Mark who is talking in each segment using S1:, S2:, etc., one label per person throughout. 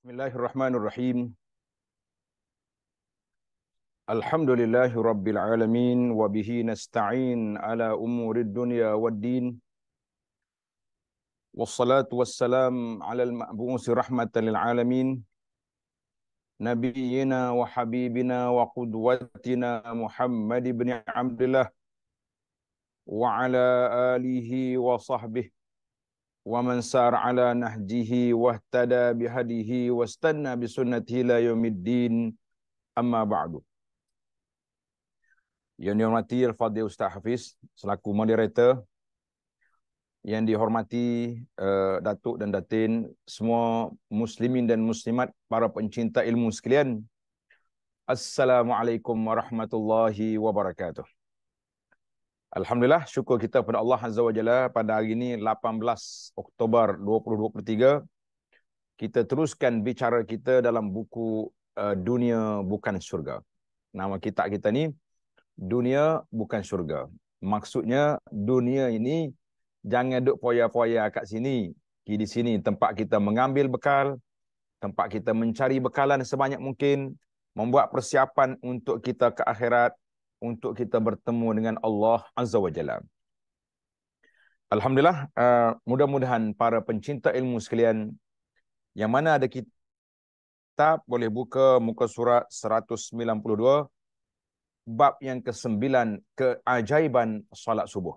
S1: Bismillahirrahmanirrahim. Alhamdulillahi
S2: Rabbil Alamin wa bihi nasta'in ala umuri dunya wa din. Wassalatu wassalam ala al-ma'bu'usi rahmatan lil alamin. wa habibina wa qudwatina Muhammad ibn Abdullah. Wa ala alihi wa sahbihi ومن سار على نهجه واهتدى بهديه واستنى bi الى يوم الدين اما بعد Yang dihormati Al-Fadhil Ustaz Hafiz selaku moderator yang dihormati uh, Datuk dan Datin semua muslimin dan muslimat para pencinta ilmu sekalian Assalamualaikum warahmatullahi wabarakatuh Alhamdulillah, syukur kita kepada Allah Azza wa Jalla pada hari ini 18 Oktober 2023. Kita teruskan bicara kita dalam buku uh, Dunia Bukan Surga. Nama kitab kita ni Dunia Bukan Surga. Maksudnya dunia ini jangan duk foya-foya kat sini. Di sini tempat kita mengambil bekal, tempat kita mencari bekalan sebanyak mungkin, membuat persiapan untuk kita ke akhirat, untuk kita bertemu dengan Allah Azza wa Jalla. Alhamdulillah, uh, mudah-mudahan para pencinta ilmu sekalian yang mana ada kita boleh buka muka surat 192 bab yang ke-9 keajaiban solat subuh.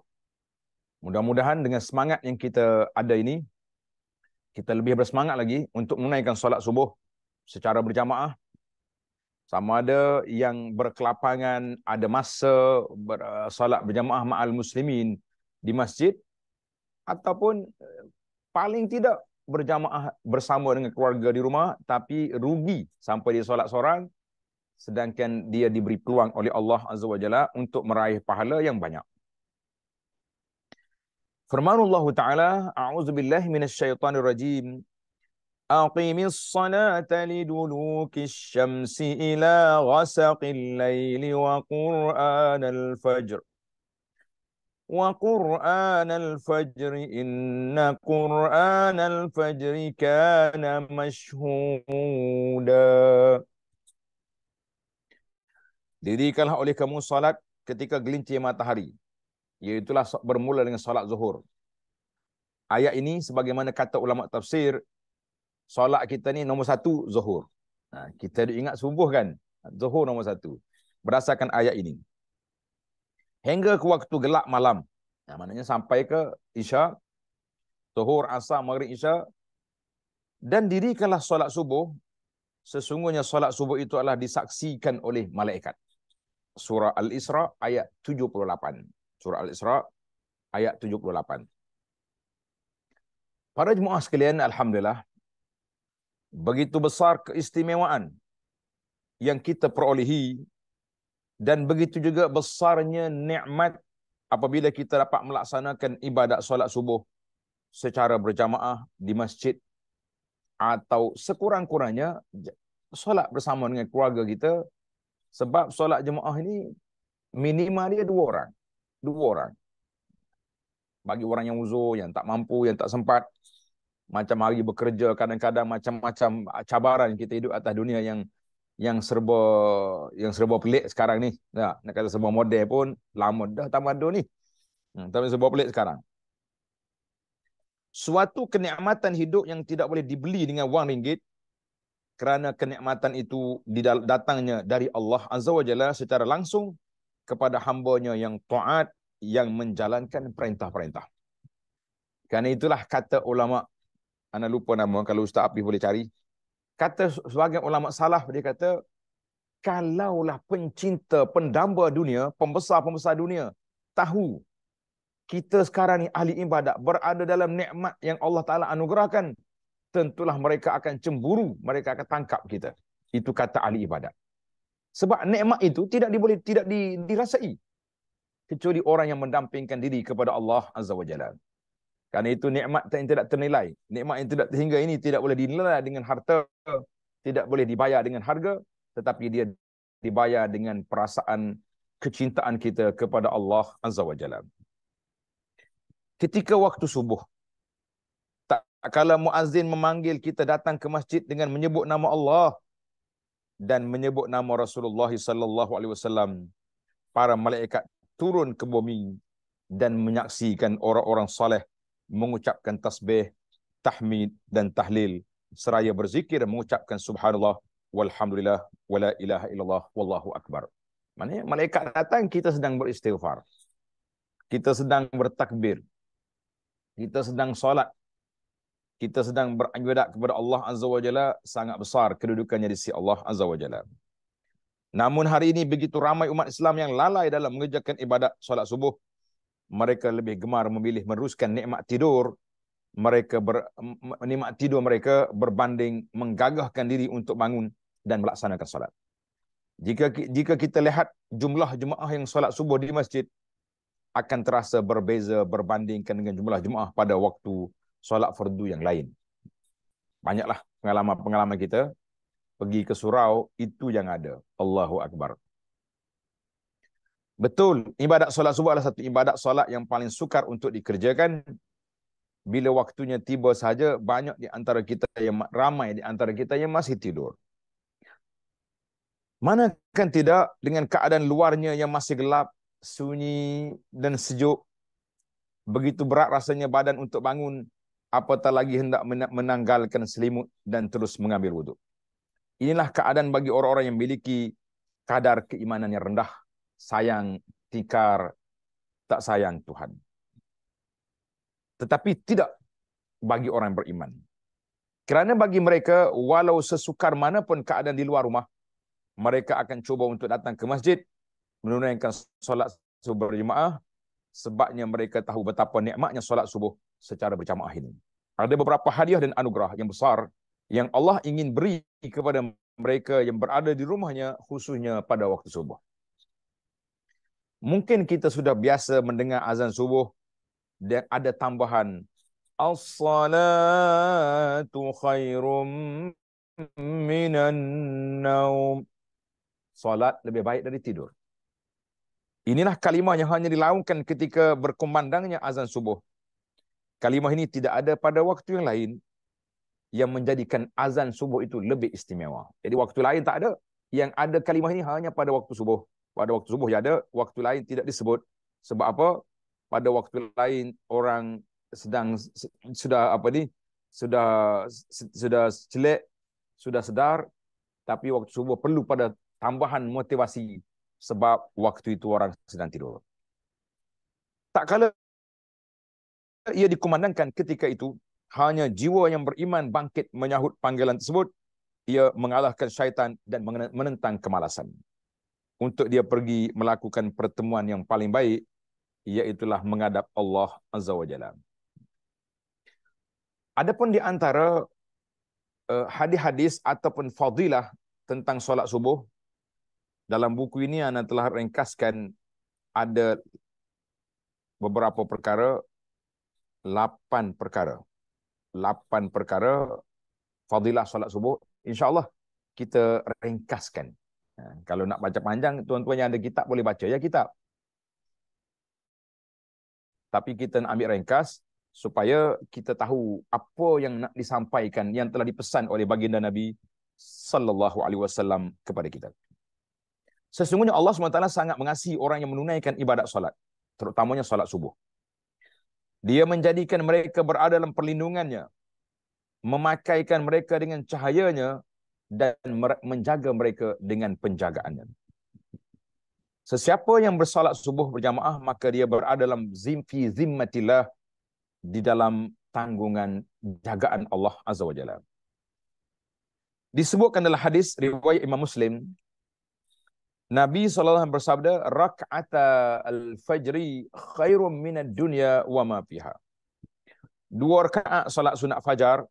S2: Mudah-mudahan dengan semangat yang kita ada ini kita lebih bersemangat lagi untuk menunaikan solat subuh secara berjamaah sama ada yang berkelapangan ada masa ber, uh, solat berjamaah ma'al muslimin di masjid ataupun eh, paling tidak berjamaah bersama dengan keluarga di rumah tapi rugi sampai dia solat seorang sedangkan dia diberi peluang oleh Allah Azza Wajalla untuk meraih pahala yang banyak. Firman Allah Ta'ala, A'udzubillahiminasyaitanirrajim, أقم الصلاة لدلوك الشمس إلى غسق الليل وقرآن الفجر وقرآن الفجر إن قرآن الفجر كان مشهودا Didikanlah oleh kamu salat ketika gelincir matahari. Iaitulah bermula dengan salat zuhur. Ayat ini sebagaimana kata ulama tafsir solat kita ni nombor satu zuhur. Ha, kita ingat subuh kan? Zuhur nombor satu. Berdasarkan ayat ini. Hingga ke waktu gelap malam. Ya, maknanya sampai ke Isya. Zuhur, Asar, Maghrib, Isya. Dan dirikanlah solat subuh. Sesungguhnya solat subuh itu adalah disaksikan oleh malaikat. Surah Al-Isra ayat 78. Surah Al-Isra ayat 78. Para jemaah sekalian, Alhamdulillah, begitu besar keistimewaan yang kita perolehi dan begitu juga besarnya nikmat apabila kita dapat melaksanakan ibadat solat subuh secara berjamaah di masjid atau sekurang-kurangnya solat bersama dengan keluarga kita sebab solat jemaah ini minima dia dua orang. Dua orang. Bagi orang yang uzur, yang tak mampu, yang tak sempat macam hari bekerja kadang-kadang macam-macam ah, cabaran kita hidup atas dunia yang yang serba yang serba pelik sekarang ni. Ya, nak kata serba moden pun lama dah tambah dulu ni. Hmm, tapi serba pelik sekarang. Suatu kenikmatan hidup yang tidak boleh dibeli dengan wang ringgit kerana kenikmatan itu datangnya dari Allah Azza wa Jalla secara langsung kepada hambanya yang taat yang menjalankan perintah-perintah. Karena itulah kata ulama' Ana lupa nama kalau Ustaz Abi boleh cari. Kata sebagai ulama salaf dia kata kalaulah pencinta pendamba dunia, pembesar-pembesar dunia tahu kita sekarang ni ahli ibadat berada dalam nikmat yang Allah Taala anugerahkan tentulah mereka akan cemburu, mereka akan tangkap kita. Itu kata ahli ibadat. Sebab nikmat itu tidak diboleh tidak dirasai kecuali orang yang mendampingkan diri kepada Allah Azza wa Jalla. Kerana itu nikmat yang tidak ternilai. Nikmat yang tidak terhingga ini tidak boleh dinilai dengan harta. Tidak boleh dibayar dengan harga. Tetapi dia dibayar dengan perasaan kecintaan kita kepada Allah Azza wa Jalla. Ketika waktu subuh. Tak kala muazzin memanggil kita datang ke masjid dengan menyebut nama Allah. Dan menyebut nama Rasulullah SAW, Para malaikat turun ke bumi dan menyaksikan orang-orang soleh mengucapkan tasbih, tahmid dan tahlil seraya berzikir mengucapkan subhanallah walhamdulillah wala ilaha illallah wallahu akbar. Maknanya malaikat datang kita sedang beristighfar. Kita sedang bertakbir. Kita sedang solat. Kita sedang beranjudak kepada Allah Azza wa Jalla sangat besar kedudukannya di sisi Allah Azza wa Jalla. Namun hari ini begitu ramai umat Islam yang lalai dalam mengerjakan ibadat solat subuh mereka lebih gemar memilih meneruskan nikmat tidur mereka ber, nikmat tidur mereka berbanding menggagahkan diri untuk bangun dan melaksanakan solat. Jika jika kita lihat jumlah jemaah yang solat subuh di masjid akan terasa berbeza berbandingkan dengan jumlah jemaah pada waktu solat fardu yang lain. Banyaklah pengalaman-pengalaman kita pergi ke surau itu yang ada. Allahu akbar. Betul, ibadat solat subuh adalah satu ibadat solat yang paling sukar untuk dikerjakan. Bila waktunya tiba saja, banyak di antara kita yang ramai di antara kita yang masih tidur. Mana kan tidak dengan keadaan luarnya yang masih gelap, sunyi dan sejuk. Begitu berat rasanya badan untuk bangun, apatah lagi hendak menanggalkan selimut dan terus mengambil wuduk. Inilah keadaan bagi orang-orang yang memiliki kadar keimanan yang rendah sayang tikar, tak sayang Tuhan. Tetapi tidak bagi orang yang beriman. Kerana bagi mereka, walau sesukar mana pun keadaan di luar rumah, mereka akan cuba untuk datang ke masjid, menunaikan solat subuh berjemaah, sebabnya mereka tahu betapa nikmatnya solat subuh secara berjamaah ini. Ada beberapa hadiah dan anugerah yang besar yang Allah ingin beri kepada mereka yang berada di rumahnya, khususnya pada waktu subuh mungkin kita sudah biasa mendengar azan subuh dan ada tambahan as-salatu khairum minan naum solat lebih baik dari tidur inilah kalimah yang hanya dilaungkan ketika berkumandangnya azan subuh kalimah ini tidak ada pada waktu yang lain yang menjadikan azan subuh itu lebih istimewa jadi waktu lain tak ada yang ada kalimah ini hanya pada waktu subuh pada waktu subuh ya ada, waktu lain tidak disebut. Sebab apa? Pada waktu lain orang sedang sudah apa ni? Sudah sudah celik, sudah sedar, tapi waktu subuh perlu pada tambahan motivasi sebab waktu itu orang sedang tidur. Tak kala ia dikumandangkan ketika itu, hanya jiwa yang beriman bangkit menyahut panggilan tersebut, ia mengalahkan syaitan dan menentang kemalasan untuk dia pergi melakukan pertemuan yang paling baik iaitulah menghadap Allah Azza wa Jalla. Adapun di antara eh, hadis-hadis ataupun fadilah tentang solat subuh dalam buku ini ana telah ringkaskan ada beberapa perkara lapan perkara lapan perkara fadilah solat subuh insyaallah kita ringkaskan Ha, kalau nak baca panjang, tuan-tuan yang ada kitab boleh baca ya kitab. Tapi kita nak ambil ringkas supaya kita tahu apa yang nak disampaikan yang telah dipesan oleh baginda Nabi sallallahu alaihi wasallam kepada kita. Sesungguhnya Allah SWT sangat mengasihi orang yang menunaikan ibadat solat, terutamanya solat subuh. Dia menjadikan mereka berada dalam perlindungannya, memakaikan mereka dengan cahayanya dan menjaga mereka dengan penjagaannya. Sesiapa yang bersolat subuh berjamaah, maka dia berada dalam zimfi zimmatillah di dalam tanggungan jagaan Allah Azza wa Jalla. Disebutkan dalam hadis riwayat Imam Muslim, Nabi SAW bersabda, Rak'ata al-fajri khairun minat dunya wa ma fiha. Dua rakaat solat sunat fajar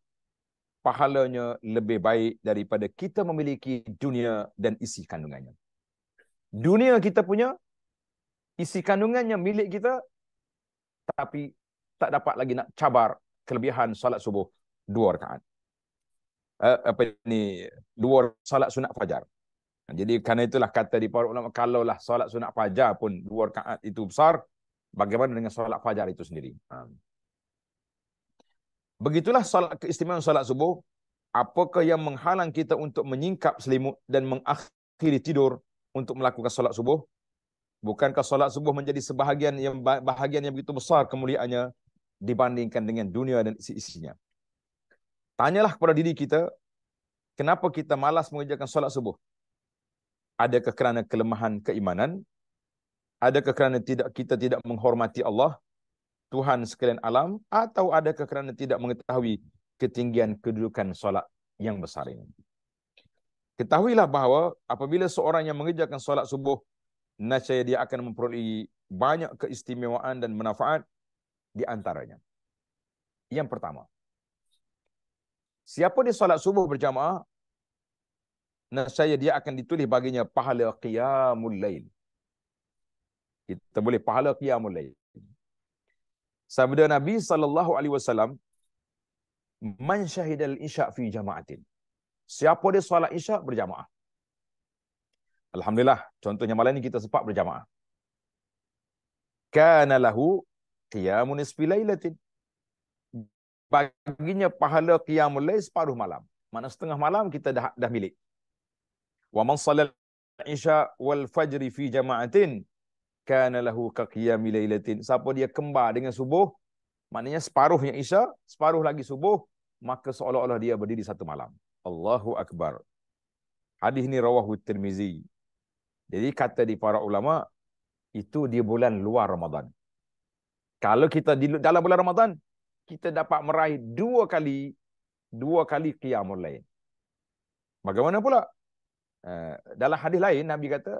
S2: pahalanya lebih baik daripada kita memiliki dunia dan isi kandungannya. Dunia kita punya, isi kandungannya milik kita, tapi tak dapat lagi nak cabar kelebihan salat subuh dua rakaat. Uh, apa ini dua salat sunat fajar. Jadi kerana itulah kata di para ulama kalau salat sunat fajar pun dua rakaat itu besar, bagaimana dengan salat fajar itu sendiri? Uh. Begitulah solat keistimewaan solat subuh. Apakah yang menghalang kita untuk menyingkap selimut dan mengakhiri tidur untuk melakukan solat subuh? Bukankah solat subuh menjadi sebahagian yang bahagian yang begitu besar kemuliaannya dibandingkan dengan dunia dan isi-isi isinya? Tanyalah kepada diri kita, kenapa kita malas mengerjakan solat subuh? Adakah kerana kelemahan keimanan? Adakah kerana tidak kita tidak menghormati Allah Tuhan sekalian alam atau adakah kerana tidak mengetahui ketinggian kedudukan solat yang besar ini? Ketahuilah bahawa apabila seorang yang mengerjakan solat subuh, nasyaya dia akan memperoleh banyak keistimewaan dan manfaat di antaranya. Yang pertama, siapa di solat subuh berjamaah, nasyaya dia akan ditulis baginya pahala qiyamul lail. Kita boleh pahala qiyamul lail sabda Nabi sallallahu alaihi wasallam man syahidal isya fi jama'atin siapa dia solat isya berjamaah alhamdulillah contohnya malam ni kita sempat berjamaah kana lahu qiyamun nisfi lailatin baginya pahala qiyamul lail separuh malam mana setengah malam kita dah dah milik wa man salal isya wal fajri fi jama'atin kana lahu qiyami lailatin siapa dia kembar dengan subuh maknanya separuhnya isya separuh lagi subuh maka seolah-olah dia berdiri satu malam Allahu akbar hadis ni rawahu tirmizi jadi kata di para ulama itu di bulan luar Ramadan kalau kita di dalam bulan Ramadan kita dapat meraih dua kali dua kali qiyamul lain bagaimana pula eh, dalam hadis lain nabi kata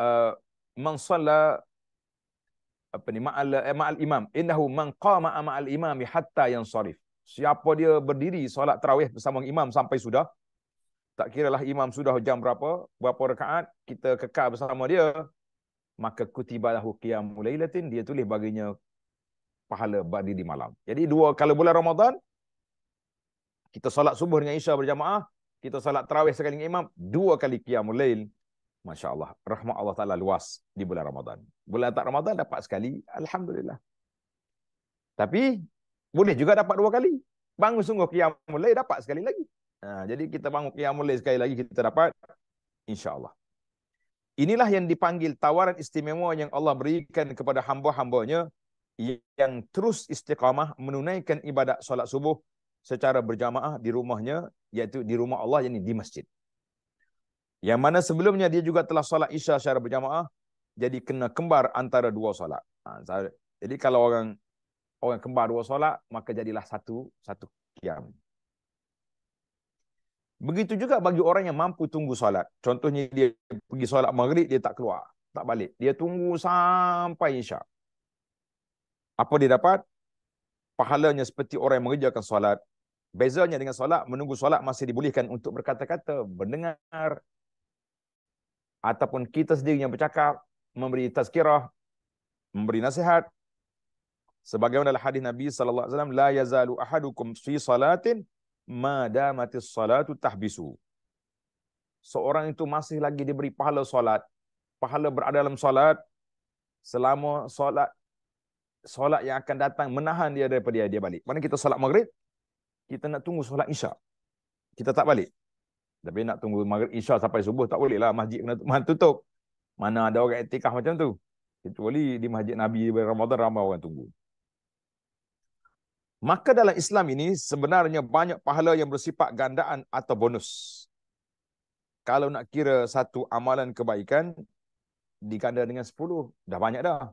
S2: eh, man salla apa ni ma'al eh, ma'al imam innahu man qama ma'al imami hatta yang sarif siapa dia berdiri solat tarawih bersama imam sampai sudah tak kira lah imam sudah jam berapa berapa rakaat kita kekal bersama dia maka kutiba lahu qiyamul lailatin dia tulis baginya pahala badi di malam jadi dua kala bulan Ramadan kita solat subuh dengan isya berjamaah kita solat tarawih sekali dengan imam dua kali qiyamul lail Masya Allah. Rahmat Allah Ta'ala luas di bulan Ramadan. Bulan tak Ramadan dapat sekali. Alhamdulillah. Tapi boleh juga dapat dua kali. Bangun sungguh kiam mulai dapat sekali lagi. Ha, jadi kita bangun kiam mulai sekali lagi kita dapat. Insya Allah. Inilah yang dipanggil tawaran istimewa yang Allah berikan kepada hamba-hambanya yang terus istiqamah menunaikan ibadat solat subuh secara berjamaah di rumahnya iaitu di rumah Allah yang di masjid. Yang mana sebelumnya dia juga telah solat isya secara berjamaah. Jadi kena kembar antara dua solat. Ha, jadi kalau orang orang kembar dua solat, maka jadilah satu satu kiam. Begitu juga bagi orang yang mampu tunggu solat. Contohnya dia pergi solat maghrib, dia tak keluar. Tak balik. Dia tunggu sampai isya. Apa dia dapat? Pahalanya seperti orang yang mengerjakan solat. Bezanya dengan solat, menunggu solat masih dibolehkan untuk berkata-kata, mendengar, ataupun kita sendiri yang bercakap, memberi tazkirah, memberi nasihat. Sebagaimana dalam hadis Nabi sallallahu alaihi wasallam, la yazalu ahadukum fi salatin ma damatis salatu tahbisu. Seorang itu masih lagi diberi pahala solat, pahala berada dalam solat selama solat solat yang akan datang menahan dia daripada dia, dia balik. Mana kita solat maghrib, kita nak tunggu solat isyak. Kita tak balik. Tapi nak tunggu maghrib isya sampai subuh tak boleh lah. Masjid kena tutup. tutup. Mana ada orang etikah macam tu. Kecuali di masjid Nabi Ramadan ramai orang tunggu. Maka dalam Islam ini sebenarnya banyak pahala yang bersifat gandaan atau bonus. Kalau nak kira satu amalan kebaikan, diganda dengan sepuluh dah banyak dah.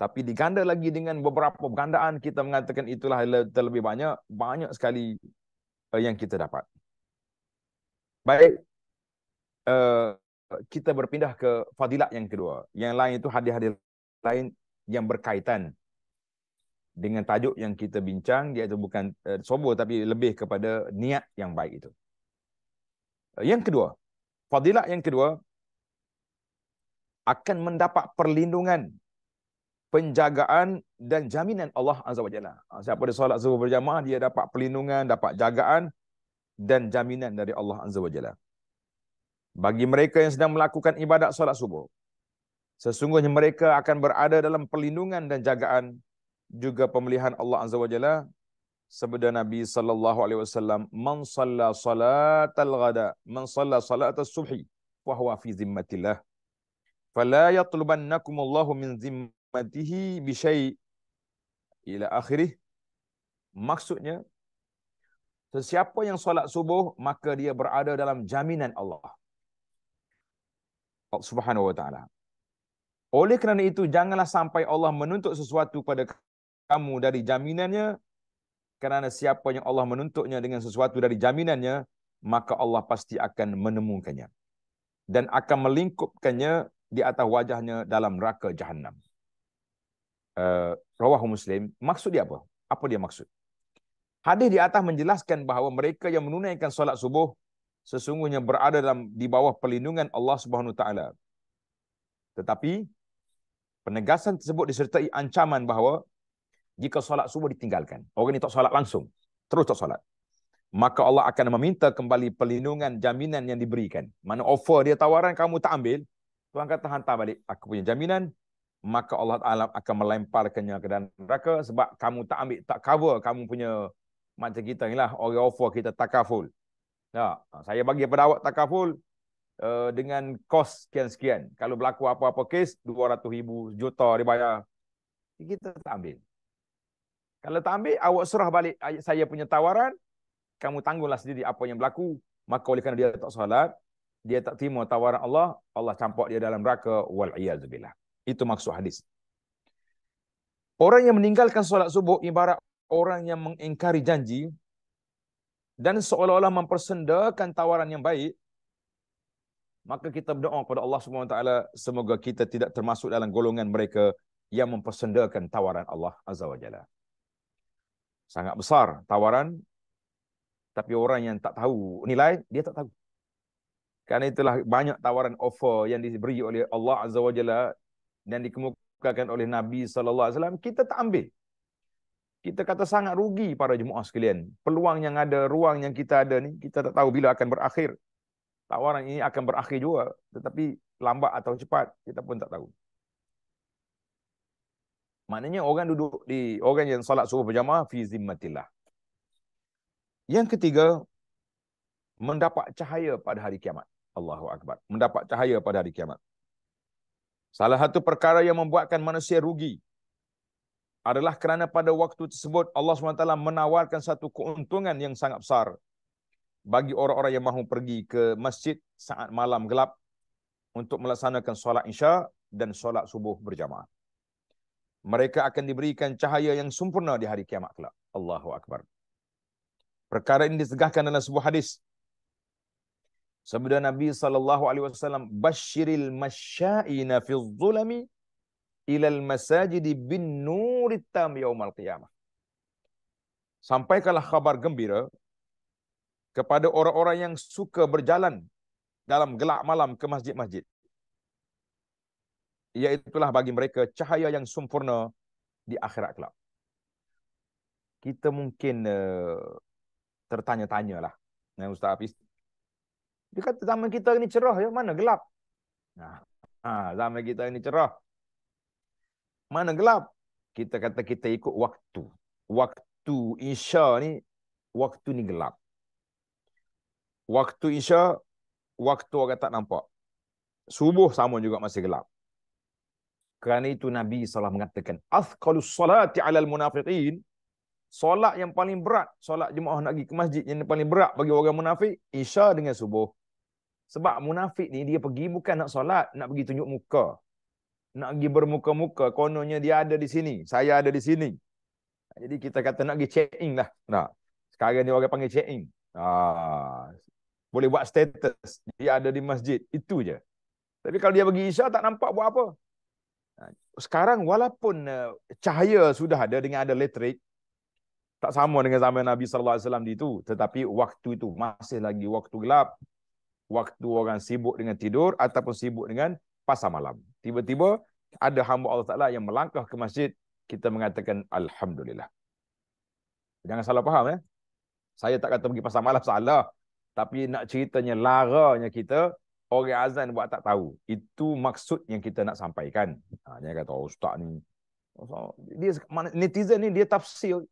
S2: Tapi diganda lagi dengan beberapa gandaan, kita mengatakan itulah terlebih banyak, banyak sekali eh, yang kita dapat. Baik. Uh, kita berpindah ke fadilat yang kedua. Yang lain itu hadis-hadis lain yang berkaitan dengan tajuk yang kita bincang Dia iaitu bukan uh, eh, sobo tapi lebih kepada niat yang baik itu. Uh, yang kedua, fadilat yang kedua akan mendapat perlindungan penjagaan dan jaminan Allah Azza wa Jalla. Ah, siapa dia solat subuh berjamaah, dia dapat perlindungan, dapat jagaan, dan jaminan dari Allah Azza wa Jalla. Bagi mereka yang sedang melakukan ibadat solat subuh, sesungguhnya mereka akan berada dalam perlindungan dan jagaan juga pemilihan Allah Azza wa Jalla sebeda Nabi sallallahu alaihi wasallam man salla salatal ghada man salat salatal subhi wa huwa fi zimmatillah fala yatlubannakum Allahu min zimmatihi bi syai' ila akhirih maksudnya Sesiapa yang solat subuh, maka dia berada dalam jaminan Allah. Allah Subhanahu wa ta'ala. Oleh kerana itu, janganlah sampai Allah menuntut sesuatu pada kamu dari jaminannya. Kerana siapa yang Allah menuntutnya dengan sesuatu dari jaminannya, maka Allah pasti akan menemukannya. Dan akan melingkupkannya di atas wajahnya dalam raka jahannam. Uh, Rawahu Muslim, maksud dia apa? Apa dia maksud? Hadis di atas menjelaskan bahawa mereka yang menunaikan solat subuh sesungguhnya berada dalam di bawah perlindungan Allah Subhanahu Wa Taala. Tetapi penegasan tersebut disertai ancaman bahawa jika solat subuh ditinggalkan, orang ini tak solat langsung, terus tak solat. Maka Allah akan meminta kembali perlindungan jaminan yang diberikan. Mana offer dia tawaran kamu tak ambil, Tuhan kata hantar balik aku punya jaminan, maka Allah Taala akan melemparkannya ke dalam neraka sebab kamu tak ambil, tak cover kamu punya macam kita ni lah, orang offer kita takaful. Ya, saya bagi pada awak takaful uh, eh, dengan kos sekian-sekian. Kalau berlaku apa-apa kes, RM200,000, juta dibayar. Kita tak ambil. Kalau tak ambil, awak serah balik saya punya tawaran, kamu tanggunglah sendiri apa yang berlaku. Maka oleh kerana dia tak salat, dia tak terima tawaran Allah, Allah campak dia dalam neraka. Wal'iyazubillah. Itu maksud hadis. Orang yang meninggalkan solat subuh ibarat orang yang mengingkari janji dan seolah-olah mempersendakan tawaran yang baik, maka kita berdoa kepada Allah SWT, semoga kita tidak termasuk dalam golongan mereka yang mempersendakan tawaran Allah Azza wa Jalla. Sangat besar tawaran, tapi orang yang tak tahu nilai, dia tak tahu. Kerana itulah banyak tawaran offer yang diberi oleh Allah Azza wa Jalla dan dikemukakan oleh Nabi Sallallahu Alaihi Wasallam kita tak ambil kita kata sangat rugi para jemaah sekalian. Peluang yang ada, ruang yang kita ada ni, kita tak tahu bila akan berakhir. Tawaran ini akan berakhir juga. Tetapi lambat atau cepat, kita pun tak tahu. Maknanya orang duduk di orang yang salat subuh berjamaah fi zimmatillah. Yang ketiga, mendapat cahaya pada hari kiamat. Allahu akbar. Mendapat cahaya pada hari kiamat. Salah satu perkara yang membuatkan manusia rugi adalah kerana pada waktu tersebut Allah SWT menawarkan satu keuntungan yang sangat besar bagi orang-orang yang mahu pergi ke masjid saat malam gelap untuk melaksanakan solat isya dan solat subuh berjamaah. Mereka akan diberikan cahaya yang sempurna di hari kiamat kelak. Allahu Akbar. Perkara ini disegahkan dalam sebuah hadis. Sebenarnya Nabi sallallahu alaihi wasallam basyiril masyaina fi zulami ilal masajidi bin nurit tam yaumal qiyamah. Sampaikanlah khabar gembira kepada orang-orang yang suka berjalan dalam gelap malam ke masjid-masjid. Iaitulah bagi mereka cahaya yang sempurna di akhirat kelak. Kita mungkin uh, eh, tertanya lah dengan Ustaz Hafiz. Dia kata zaman kita ni cerah ya, mana gelap. Nah, ha, zaman kita ni cerah mana gelap kita kata kita ikut waktu waktu insya ni waktu ni gelap waktu insya waktu orang tak nampak subuh sama juga masih gelap kerana itu Nabi salah mengatakan, Azqalu salati alal munafiqin, solat yang paling berat, solat jemaah nak pergi ke masjid yang paling berat bagi orang munafik, Isya dengan subuh. Sebab munafik ni dia pergi bukan nak solat, nak pergi tunjuk muka nak pergi bermuka-muka kononnya dia ada di sini saya ada di sini jadi kita kata nak pergi check in lah nah sekarang ni orang panggil check in ah boleh buat status dia ada di masjid itu je tapi kalau dia bagi isya tak nampak buat apa sekarang walaupun eh, cahaya sudah ada dengan ada elektrik tak sama dengan zaman Nabi sallallahu alaihi wasallam di itu tetapi waktu itu masih lagi waktu gelap waktu orang sibuk dengan tidur ataupun sibuk dengan pasar malam tiba-tiba ada hamba Allah Taala yang melangkah ke masjid kita mengatakan alhamdulillah jangan salah faham ya eh? saya tak kata pergi pasal malam salah tapi nak ceritanya laranya kita orang azan buat tak tahu itu maksud yang kita nak sampaikan ha dia kata oh, ustaz ni dia mana netizen ni dia tafsir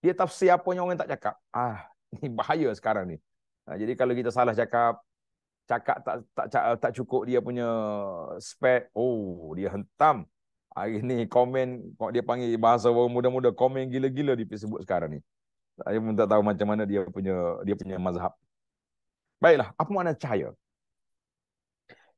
S2: dia tafsir apa yang orang tak cakap ah ni bahaya sekarang ni ha, jadi kalau kita salah cakap cakap tak tak tak, tak cukup dia punya spek oh dia hentam hari ni komen kok dia panggil bahasa orang muda-muda komen gila-gila di Facebook sekarang ni saya pun tak tahu macam mana dia punya dia punya mazhab baiklah apa makna cahaya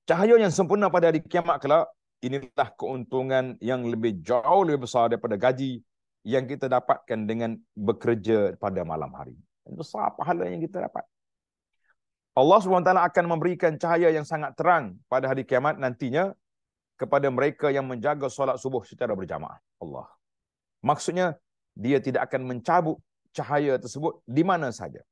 S2: cahaya yang sempurna pada hari kiamat kelak inilah keuntungan yang lebih jauh lebih besar daripada gaji yang kita dapatkan dengan bekerja pada malam hari besar pahala yang kita dapat Allah SWT akan memberikan cahaya yang sangat terang pada hari kiamat nantinya kepada mereka yang menjaga solat subuh secara berjamaah. Allah. Maksudnya, dia tidak akan mencabut cahaya tersebut di mana saja.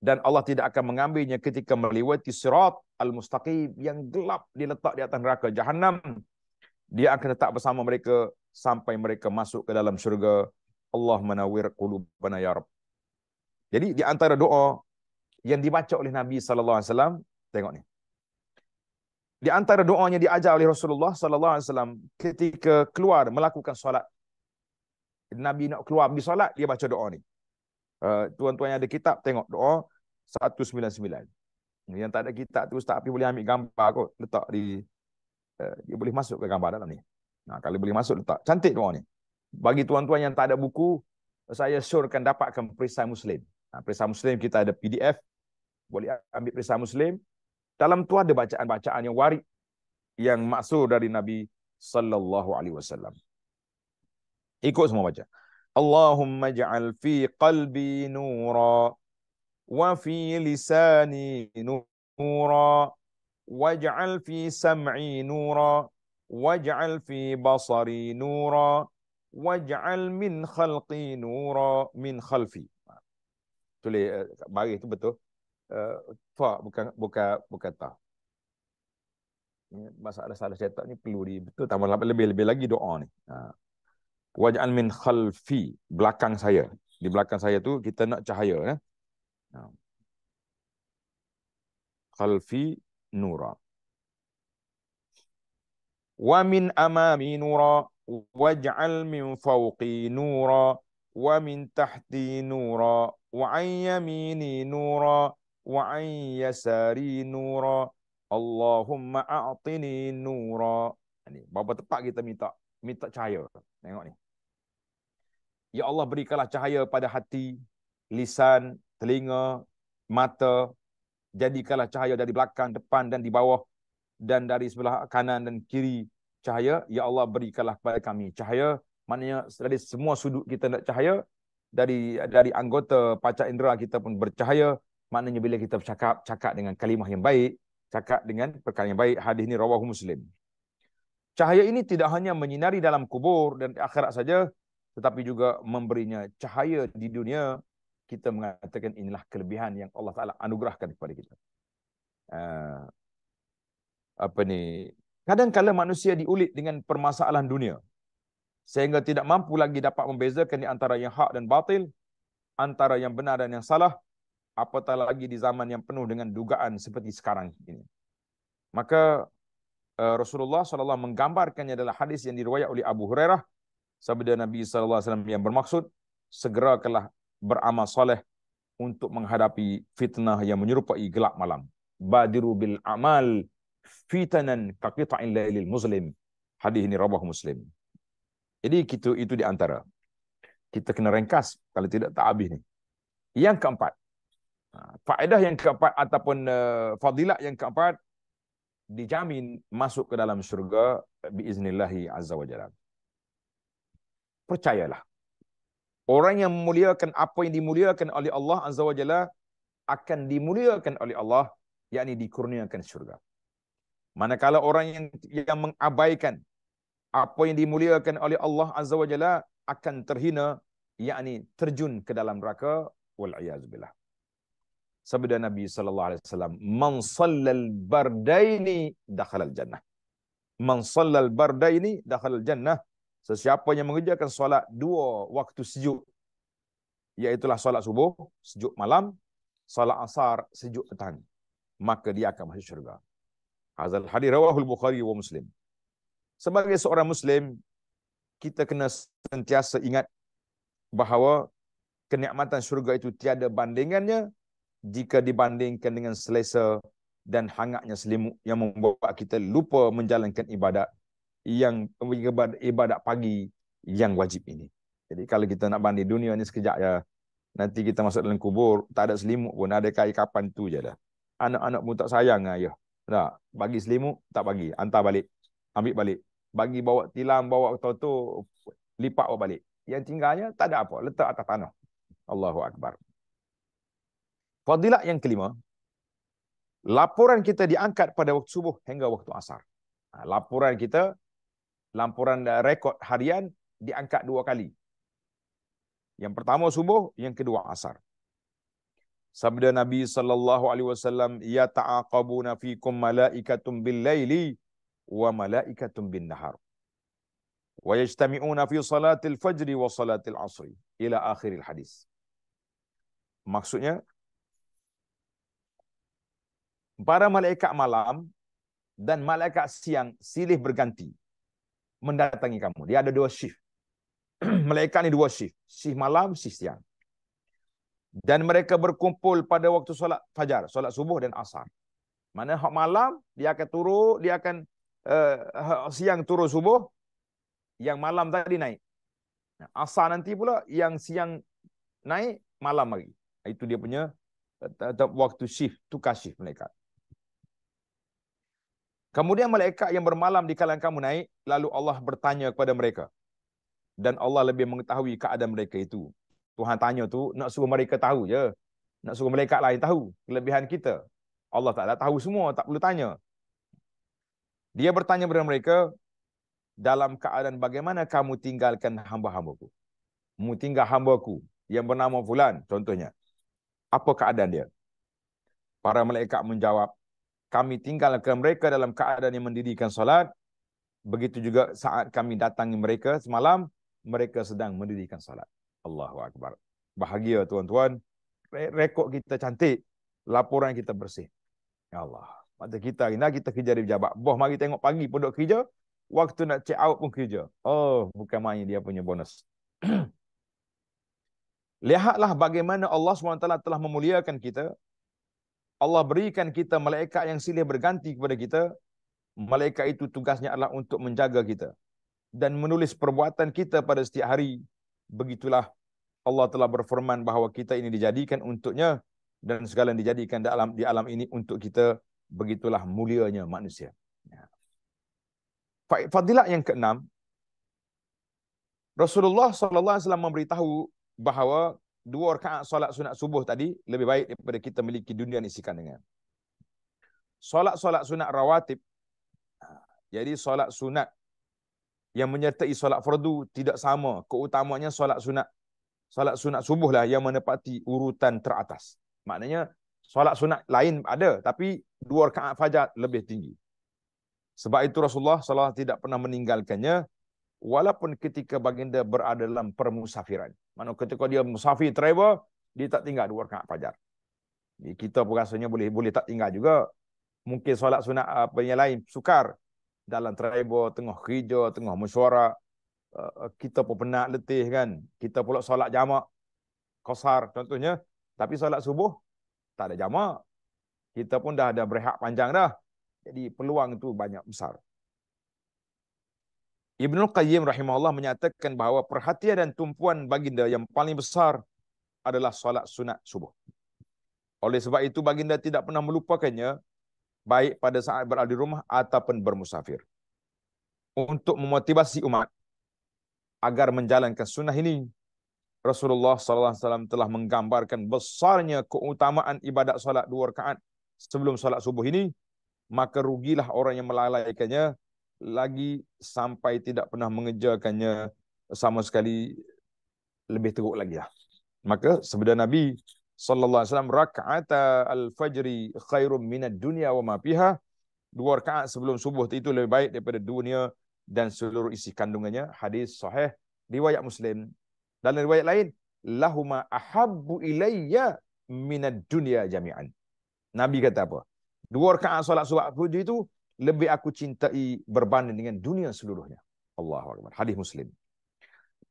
S2: Dan Allah tidak akan mengambilnya ketika melewati sirat al-mustaqim yang gelap diletak di atas neraka jahannam. Dia akan tetap bersama mereka sampai mereka masuk ke dalam syurga. Allah menawir kulubana ya Rabb. Jadi di antara doa yang dibaca oleh Nabi sallallahu alaihi wasallam. Tengok ni. Di antara doanya diajar oleh Rasulullah sallallahu alaihi wasallam ketika keluar melakukan solat. Nabi nak keluar pergi solat dia baca doa ni. Eh, tuan-tuan yang ada kitab tengok doa 199. Yang tak ada kitab tu ustaz api boleh ambil gambar kot letak di uh, dia boleh masuk ke gambar dalam ni. Nah, kalau boleh masuk letak. Cantik doa ni. Bagi tuan-tuan yang tak ada buku, saya syorkan dapatkan perisai Muslim. perisai Muslim kita ada PDF, boleh ambil perisai Muslim. Dalam tu ada bacaan-bacaan yang warid yang maksud dari Nabi sallallahu alaihi wasallam. Ikut semua baca. Allahumma ja'al fi qalbi nura wa fi lisani nura waj'al fi sam'i nura waj'al fi basari nura waj'al min khalqi nura min khalfi. Tulis eh, baris tu betul uh, eh, fa bukan bukan bukan ta masalah salah cetak ni perlu di betul tambah lebih lebih lagi doa ni ha waj'al min khalfi belakang saya di belakang saya tu kita nak cahaya ya ha khalfi nura wa min amami nura waj'al min fawqi nura wa min tahti nura wa an nura wa an yasari nura. Allahumma a'tini nura. Ini berapa tepat kita minta minta cahaya. Tengok ni. Ya Allah berikanlah cahaya pada hati, lisan, telinga, mata. Jadikanlah cahaya dari belakang, depan dan di bawah dan dari sebelah kanan dan kiri cahaya. Ya Allah berikanlah kepada kami cahaya. Maknanya dari semua sudut kita nak cahaya. Dari dari anggota pacar indera kita pun bercahaya. Maknanya bila kita bercakap, cakap dengan kalimah yang baik, cakap dengan perkara yang baik, hadis ini rawahu muslim. Cahaya ini tidak hanya menyinari dalam kubur dan akhirat saja, tetapi juga memberinya cahaya di dunia. Kita mengatakan inilah kelebihan yang Allah Ta'ala anugerahkan kepada kita. Ah, apa ni? Kadang-kadang manusia diulit dengan permasalahan dunia. Sehingga tidak mampu lagi dapat membezakan di antara yang hak dan batil, antara yang benar dan yang salah, apatah lagi di zaman yang penuh dengan dugaan seperti sekarang ini. Maka uh, Rasulullah SAW menggambarkannya dalam hadis yang diriwayat oleh Abu Hurairah. Sabda Nabi SAW yang bermaksud, segeralah beramal soleh untuk menghadapi fitnah yang menyerupai gelap malam. Badiru bil amal fitanan kaqita'in lailil muslim. Hadis ini Rabah muslim. Jadi kita itu di antara. Kita kena ringkas kalau tidak tak habis ni. Yang keempat, Ha, faedah yang keempat ataupun uh, fadilat yang keempat dijamin masuk ke dalam syurga biiznillahi azza wa jalla. Percayalah. Orang yang memuliakan apa yang dimuliakan oleh Allah azza wa jalla akan dimuliakan oleh Allah yakni dikurniakan syurga. Manakala orang yang yang mengabaikan apa yang dimuliakan oleh Allah azza wa jalla akan terhina yakni terjun ke dalam neraka wal iyaz billah sabda Nabi sallallahu alaihi wasallam man sallal bardaini dakhala jannah man sallal bardaini dakhala jannah sesiapa yang mengerjakan solat dua waktu sejuk iaitu solat subuh sejuk malam solat asar sejuk petang maka dia akan masuk syurga hadzal hadis Rawahul bukhari wa muslim sebagai seorang muslim kita kena sentiasa ingat bahawa kenikmatan syurga itu tiada bandingannya jika dibandingkan dengan selesa dan hangatnya selimut yang membuat kita lupa menjalankan ibadat yang ibadat pagi yang wajib ini. Jadi kalau kita nak banding dunia ini sekejap ya. Nanti kita masuk dalam kubur, tak ada selimut pun, ada kain kapan tu je dah. Anak-anak pun tak sayang ayah. Ya. Tak, bagi selimut, tak bagi. Hantar balik. Ambil balik. Bagi bawa tilam, bawa tu lipat bawa balik. Yang tinggalnya, tak ada apa. Letak atas tanah. Allahu Akbar. Fadilat yang kelima, laporan kita diangkat pada waktu subuh hingga waktu asar. Ha, laporan kita, laporan rekod harian diangkat dua kali. Yang pertama subuh, yang kedua asar. Sabda Nabi sallallahu alaihi wasallam ya ta'aqabuna fikum malaikatum bil laili wa malaikatum bin nahar. Wa yajtami'una fi salatil fajri wa salatil asr. ila akhiril hadis. Maksudnya para malaikat malam dan malaikat siang silih berganti mendatangi kamu. Dia ada dua shift. malaikat ni dua shift. Shift malam, shift siang. Dan mereka berkumpul pada waktu solat fajar, solat subuh dan asar. Mana hak malam, dia akan turun, dia akan uh, siang turun subuh, yang malam tadi naik. Asar nanti pula, yang siang naik, malam lagi. Itu dia punya eh, waktu shift, tukar shift malaikat. Kemudian malaikat yang bermalam di kalangan kamu naik, lalu Allah bertanya kepada mereka. Dan Allah lebih mengetahui keadaan mereka itu. Tuhan tanya tu nak suruh mereka tahu je. Nak suruh malaikat lain tahu kelebihan kita. Allah tak tahu semua, tak perlu tanya. Dia bertanya kepada mereka, dalam keadaan bagaimana kamu tinggalkan hamba-hambaku? Kamu tinggal hambaku yang bernama Fulan, contohnya. Apa keadaan dia? Para malaikat menjawab, kami tinggalkan mereka dalam keadaan yang mendirikan solat. Begitu juga saat kami datangi mereka semalam, mereka sedang mendirikan solat. Allahu Akbar. Bahagia tuan-tuan. Rekod kita cantik. Laporan kita bersih. Ya Allah. Mata kita hari ini, kita kerja di pejabat. Boh, mari tengok pagi pun duduk kerja. Waktu nak check out pun kerja. Oh, bukan main dia punya bonus. Lihatlah bagaimana Allah SWT telah memuliakan kita Allah berikan kita malaikat yang silih berganti kepada kita. Malaikat itu tugasnya adalah untuk menjaga kita. Dan menulis perbuatan kita pada setiap hari. Begitulah Allah telah berfirman bahawa kita ini dijadikan untuknya. Dan segala yang dijadikan di alam, di alam ini untuk kita. Begitulah mulianya manusia. Ya. Fadilat yang keenam. Rasulullah SAW memberitahu bahawa dua rakaat solat sunat subuh tadi lebih baik daripada kita memiliki dunia ni isikan dengan. Solat-solat sunat rawatib. Ha, jadi solat sunat yang menyertai solat fardu tidak sama. Keutamanya solat sunat. Solat sunat subuh lah yang menepati urutan teratas. Maknanya solat sunat lain ada tapi dua rakaat fajar lebih tinggi. Sebab itu Rasulullah SAW tidak pernah meninggalkannya walaupun ketika baginda berada dalam permusafiran. Mana ketika dia musafir travel, dia tak tinggal di luar kena fajar. kita pun rasanya boleh boleh tak tinggal juga. Mungkin solat sunat ah, apa yang lain sukar dalam travel tengah kerja, tengah mesyuarat. Eh, eh, kita pun penat letih kan. Kita pula solat jamak kosar contohnya, tapi solat subuh tak ada jamak. Kita pun dah ada berehat panjang dah. Jadi peluang itu banyak besar. Ibnul Qayyim rahimahullah menyatakan bahawa perhatian dan tumpuan baginda yang paling besar adalah solat sunat subuh. Oleh sebab itu baginda tidak pernah melupakannya baik pada saat berada di rumah ataupun bermusafir. Untuk memotivasi umat agar menjalankan sunnah ini, Rasulullah sallallahu alaihi wasallam telah menggambarkan besarnya keutamaan ibadat solat dua rakaat sebelum solat subuh ini, maka rugilah orang yang melalaikannya lagi sampai tidak pernah mengejarkannya sama sekali lebih teruk lagi lah. Maka sebenarnya Nabi sallallahu alaihi wasallam rak'ata al-fajri khairum minad dunya wa ma fiha. Dua rakaat sebelum subuh itu lebih baik daripada dunia dan seluruh isi kandungannya. Hadis sahih riwayat Muslim dan riwayat lain lahuma ahabbu ilayya minad dunya jami'an. Nabi kata apa? Dua rakaat solat subuh itu lebih aku cintai berbanding dengan dunia seluruhnya. Allahu Akbar. Hadis Muslim.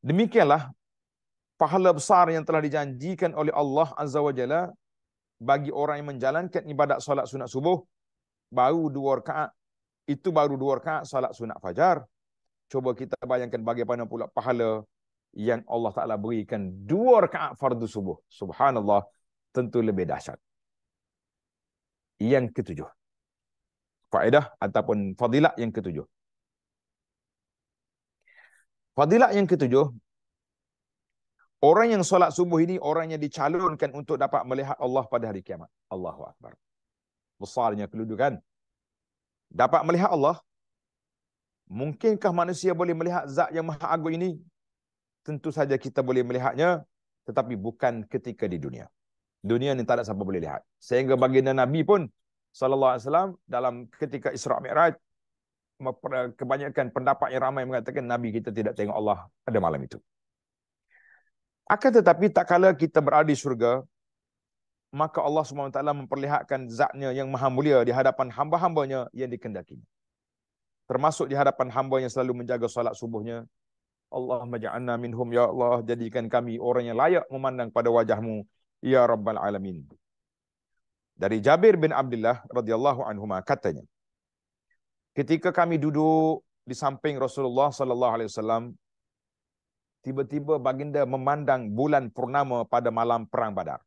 S2: Demikianlah pahala besar yang telah dijanjikan oleh Allah Azza wa Jalla bagi orang yang menjalankan ibadat solat sunat subuh baru dua rakaat. Itu baru dua rakaat solat sunat fajar. Cuba kita bayangkan bagaimana pula pahala yang Allah Ta'ala berikan dua rakaat fardu subuh. Subhanallah tentu lebih dahsyat. Yang ketujuh faedah ataupun fadilat yang ketujuh. Fadilat yang ketujuh, orang yang solat subuh ini orang yang dicalonkan untuk dapat melihat Allah pada hari kiamat. Allahu Akbar. Besarnya keludukan. Dapat melihat Allah, mungkinkah manusia boleh melihat zat yang maha agung ini? Tentu saja kita boleh melihatnya, tetapi bukan ketika di dunia. Dunia ni tak ada siapa boleh lihat. Sehingga baginda Nabi pun sallallahu alaihi wasallam dalam ketika Isra Mikraj kebanyakan pendapat yang ramai mengatakan nabi kita tidak tengok Allah pada malam itu. Akan tetapi tak kala kita berada di syurga maka Allah SWT memperlihatkan zatnya yang maha mulia di hadapan hamba-hambanya yang dikendakinya. Termasuk di hadapan hamba yang selalu menjaga solat subuhnya. Allah maja'anna minhum ya Allah jadikan kami orang yang layak memandang pada wajahmu ya Rabbal Alamin dari Jabir bin Abdullah radhiyallahu anhu katanya ketika kami duduk di samping Rasulullah sallallahu alaihi wasallam tiba-tiba baginda memandang bulan purnama pada malam perang Badar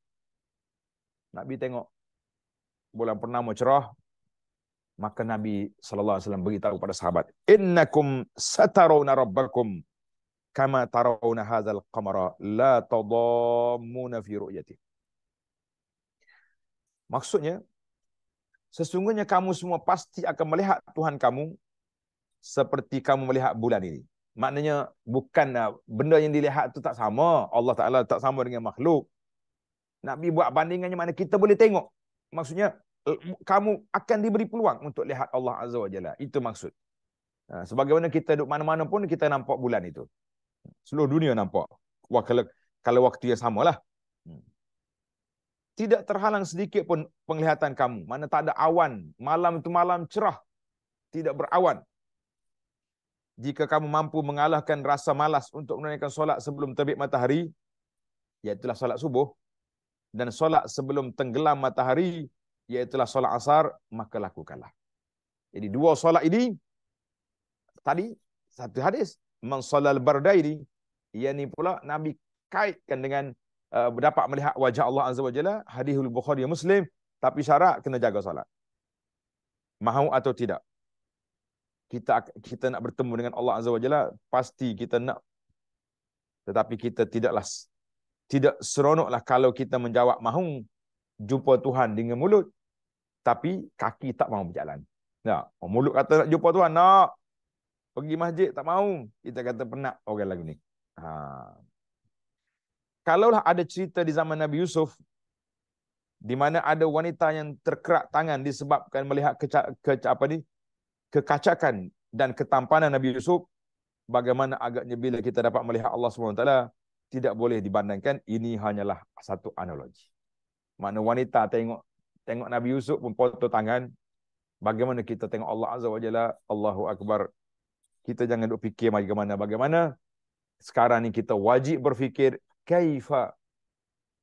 S2: Nabi tengok bulan purnama cerah maka Nabi sallallahu alaihi wasallam beritahu pada sahabat innakum satarawna rabbakum kama tarawna hadzal qamara la tadammuna fi ru'yatihi Maksudnya, sesungguhnya kamu semua pasti akan melihat Tuhan kamu seperti kamu melihat bulan ini. Maknanya bukan ah, benda yang dilihat itu tak sama. Allah Ta'ala tak sama dengan makhluk. Nabi buat bandingannya mana kita boleh tengok. Maksudnya eh, kamu akan diberi peluang untuk lihat Allah Azza wa Jalla. Itu maksud. Ah, sebagaimana kita duduk mana-mana pun kita nampak bulan itu. Seluruh dunia nampak. Kalau, kalau waktu yang samalah. lah tidak terhalang sedikit pun penglihatan kamu. Mana tak ada awan. Malam itu malam cerah. Tidak berawan. Jika kamu mampu mengalahkan rasa malas untuk menunaikan solat sebelum terbit matahari, iaitulah solat subuh, dan solat sebelum tenggelam matahari, iaitulah solat asar, maka lakukanlah. Jadi dua solat ini, tadi satu hadis, man solal bardai ini, yang ini pula Nabi kaitkan dengan uh, dapat melihat wajah Allah Azza wa Jalla hadithul Bukhari Muslim tapi syarat kena jaga solat mahu atau tidak kita kita nak bertemu dengan Allah Azza wa Jalla pasti kita nak tetapi kita tidaklah tidak seronoklah kalau kita menjawab mahu jumpa Tuhan dengan mulut tapi kaki tak mahu berjalan. Nah, oh, mulut kata nak jumpa Tuhan, nak. Pergi masjid tak mahu. Kita kata penat orang lagu ni. Ha kalaulah ada cerita di zaman Nabi Yusuf di mana ada wanita yang terkerak tangan disebabkan melihat keca, ke, apa ni kekacakan dan ketampanan Nabi Yusuf bagaimana agaknya bila kita dapat melihat Allah SWT tidak boleh dibandingkan ini hanyalah satu analogi mana wanita tengok tengok Nabi Yusuf pun potong tangan bagaimana kita tengok Allah Azza wa Jalla Allahu Akbar kita jangan duk fikir bagaimana bagaimana sekarang ni kita wajib berfikir kaifa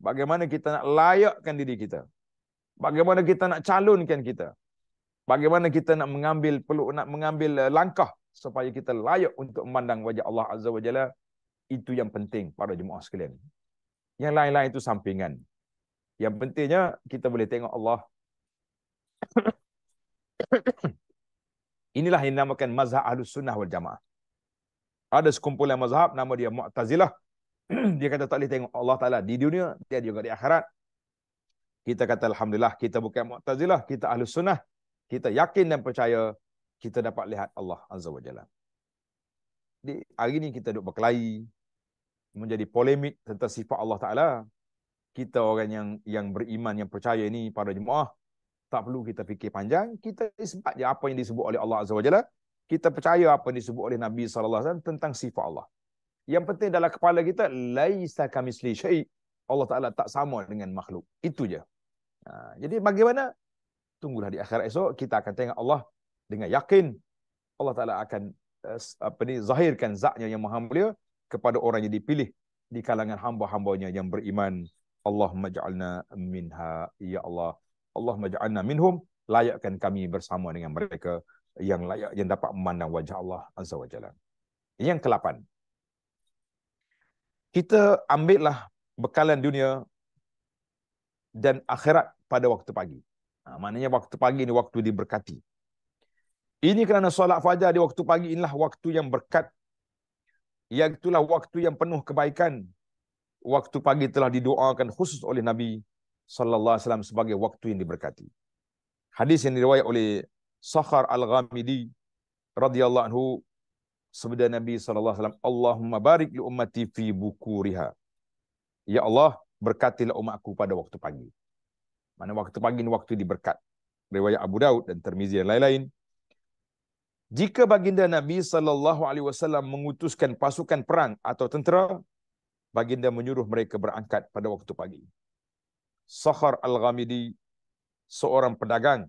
S2: bagaimana kita nak layakkan diri kita bagaimana kita nak calonkan kita bagaimana kita nak mengambil perlu nak mengambil eh, langkah supaya kita layak untuk memandang wajah Allah azza wajalla itu yang penting pada jemaah sekalian yang lain-lain itu sampingan yang pentingnya kita boleh tengok Allah inilah yang dinamakan mazhab ahlus sunnah wal jamaah ada sekumpulan mazhab nama dia mu'tazilah dia kata tak boleh tengok Allah Ta'ala di dunia, dia juga di akhirat. Kita kata Alhamdulillah, kita bukan Mu'tazilah, kita Ahlus Sunnah. Kita yakin dan percaya kita dapat lihat Allah Azza wa Jalla. Jadi hari ini kita duduk berkelahi, menjadi polemik tentang sifat Allah Ta'ala. Kita orang yang yang beriman, yang percaya ini pada jemaah, tak perlu kita fikir panjang. Kita isbat je apa yang disebut oleh Allah Azza wa Jalla. Kita percaya apa yang disebut oleh Nabi SAW tentang sifat Allah. Yang penting dalam kepala kita laisa kamisli syai. Allah Taala tak sama dengan makhluk. Itu je. Ha, jadi bagaimana? Tunggulah di akhirat esok kita akan tengok Allah dengan yakin Allah Taala akan eh, apa ni zahirkan zatnya yang maha mulia kepada orang yang dipilih di kalangan hamba-hambanya yang beriman. Allahumma ja'alna minha ya Allah. Allahumma ja'alna minhum layakkan kami bersama dengan mereka yang layak yang dapat memandang wajah Allah azza wajalla. Yang kelapan kita ambillah bekalan dunia dan akhirat pada waktu pagi. Ha, maknanya waktu pagi ini waktu diberkati. Ini kerana solat fajar di waktu pagi inilah waktu yang berkat. Ia itulah waktu yang penuh kebaikan. Waktu pagi telah didoakan khusus oleh Nabi sallallahu alaihi wasallam sebagai waktu yang diberkati. Hadis yang diriwayatkan oleh Sakhar Al-Ghamidi radhiyallahu anhu Sebenda Nabi sallallahu alaihi wasallam Allahumma barik li ummati fi riha. ya Allah berkatilah umatku pada waktu pagi mana waktu pagi ni waktu diberkat riwayat Abu Daud dan termizi dan lain-lain jika baginda Nabi sallallahu alaihi wasallam mengutuskan pasukan perang atau tentera baginda menyuruh mereka berangkat pada waktu pagi Sakhar al-Ghamidi seorang pedagang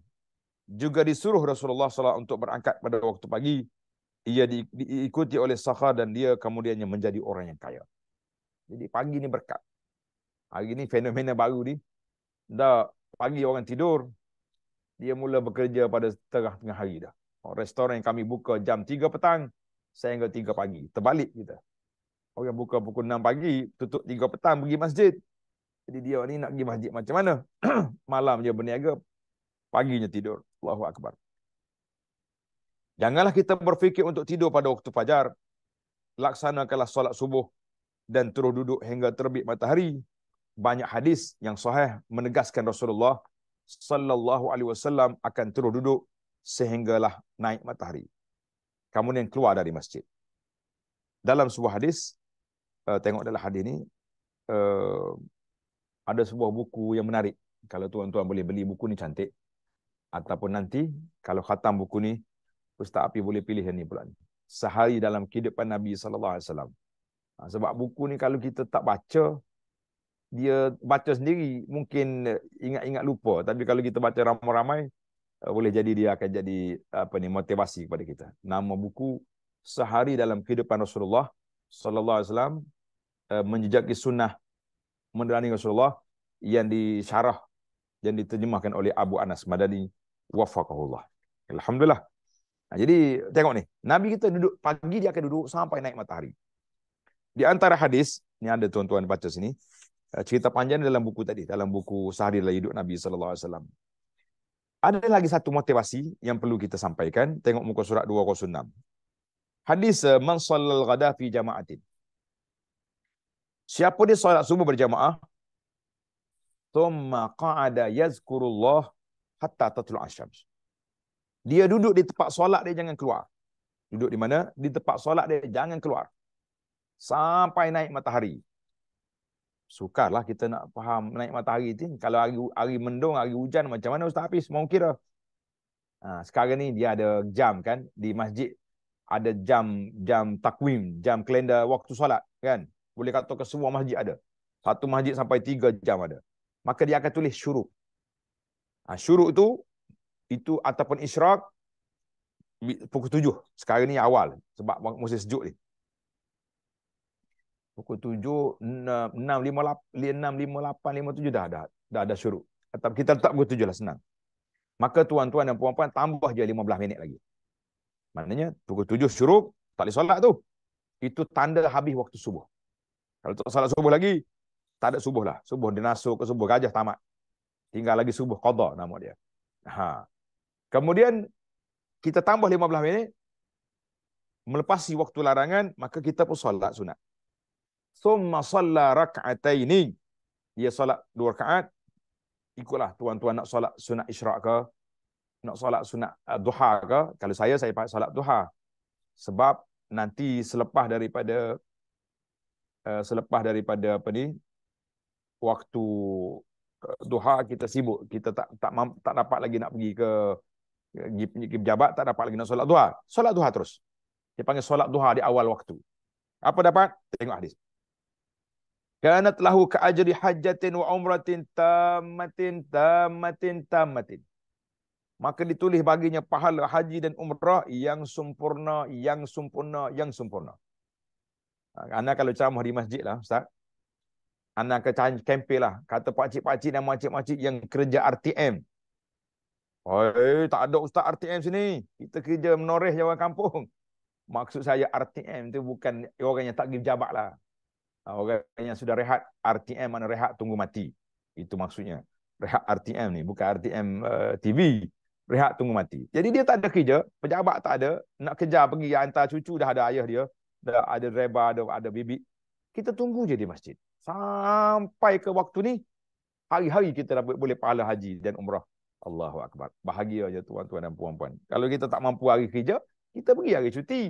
S2: juga disuruh Rasulullah sallallahu untuk berangkat pada waktu pagi ia diikuti oleh sakhar dan dia kemudiannya menjadi orang yang kaya. Jadi pagi ni berkat. Hari ni fenomena baru ni. Dah pagi orang tidur, dia mula bekerja pada tengah-tengah hari dah. Restoran yang kami buka jam 3 petang, saya ingat 3 pagi. Terbalik kita. Orang buka pukul 6 pagi, tutup 3 petang pergi masjid. Jadi dia ni nak pergi masjid macam mana? Malam dia berniaga, paginya tidur. Allahu Akbar. Janganlah kita berfikir untuk tidur pada waktu fajar. Laksanakanlah solat subuh dan terus duduk hingga terbit matahari. Banyak hadis yang sahih menegaskan Rasulullah sallallahu alaihi wasallam akan terus duduk sehinggalah naik matahari. Kemudian keluar dari masjid. Dalam sebuah hadis, eh, tengok dalam hadis ini, eh, ada sebuah buku yang menarik. Kalau tuan-tuan boleh beli buku ni cantik. Ataupun nanti, kalau khatam buku ni, Ustaz Api boleh pilih yang ni pula ni. Sehari dalam kehidupan Nabi sallallahu alaihi wasallam. Ha, sebab buku ni kalau kita tak baca dia baca sendiri mungkin ingat-ingat lupa tapi kalau kita baca ramai-ramai eh, boleh jadi dia akan jadi apa ni motivasi kepada kita. Nama buku Sehari dalam kehidupan Rasulullah sallallahu alaihi wasallam eh, menjejaki sunnah meneladani Rasulullah yang disyarah yang diterjemahkan oleh Abu Anas Madani wafaqahullah. Alhamdulillah. Ha, jadi tengok ni, Nabi kita duduk pagi dia akan duduk sampai naik matahari. Di antara hadis ni ada tuan-tuan baca sini eh, cerita panjang dalam buku tadi dalam buku sehari dalam hidup Nabi saw. Ada lagi satu motivasi yang perlu kita sampaikan tengok muka surat 206. Hadis eh, man salal ghada fi jama'atin. Siapa dia solat subuh berjamaah thumma qa'ada yazkurullah hatta tatlu'asy-syams. Dia duduk di tempat solat dia jangan keluar. Duduk di mana? Di tempat solat dia jangan keluar. Sampai naik matahari. Sukarlah kita nak faham naik matahari itu. Kalau hari, hari mendung, hari hujan macam mana Ustaz Hafiz? Mau kira. Ha, sekarang ni dia ada jam kan di masjid ada jam jam takwim, jam kalender waktu solat kan. Boleh kata ke semua masjid ada. Satu masjid sampai tiga jam ada. Maka dia akan tulis syuruk. Ha, syuruk tu itu ataupun isyrak pukul tujuh. Sekarang ni awal sebab musim sejuk ni. Pukul tujuh, enam, lima, enam, lima, lapan, lima, tujuh dah, dah, dah, ada syuruk. Atau kita letak pukul tujuh lah senang. Maka tuan-tuan dan puan-puan tambah je lima belah minit lagi. Maknanya pukul tujuh syuruk, tak boleh solat tu. Itu tanda habis waktu subuh. Kalau tak solat subuh lagi, tak ada subuh lah. Subuh dinasuk ke subuh, gajah tamat. Tinggal lagi subuh, kodok nama dia. Haa. Kemudian kita tambah 15 minit melepasi waktu larangan maka kita pun solat sunat. Summa salla rak'ataini. Dia solat dua rakaat. Ikutlah tuan-tuan nak solat sunat Isyrak ke, nak solat sunat eh, Duha ke. Kalau saya saya pakai solat Duha. Sebab nanti selepas daripada eh, selepas daripada apa ni waktu eh, Duha kita sibuk, kita tak tak tak dapat lagi nak pergi ke pergi, pergi pejabat tak dapat lagi nak solat duha. Solat duha terus. Dia panggil solat duha di awal waktu. Apa dapat? Tengok hadis. Kanat lahu ka ajri hajjatin wa umratin tamatin tamatin tamatin. Maka ditulis baginya pahala haji dan umrah yang sempurna, yang sempurna, yang sempurna. Ha, anda kalau ceramah di masjid lah Ustaz. Anda ke camp lah. Kata pakcik-pakcik dan makcik-makcik yang kerja RTM. Hei, tak ada Ustaz RTM sini. Kita kerja menoreh jawab kampung. Maksud saya RTM tu bukan orang yang tak give jabat lah. Orang yang sudah rehat, RTM mana rehat tunggu mati. Itu maksudnya. Rehat RTM ni, bukan RTM uh, eh, TV. Rehat tunggu mati. Jadi dia tak ada kerja, pejabat tak ada. Nak kerja pergi hantar cucu, dah ada ayah dia. Dah ada reba, ada, ada bibik. Kita tunggu je di masjid. Sampai ke waktu ni, hari-hari kita dapat boleh pahala haji dan umrah. Allahu akbar. Bahagianya tuan-tuan dan puan-puan. Kalau kita tak mampu hari kerja, kita pergi hari cuti.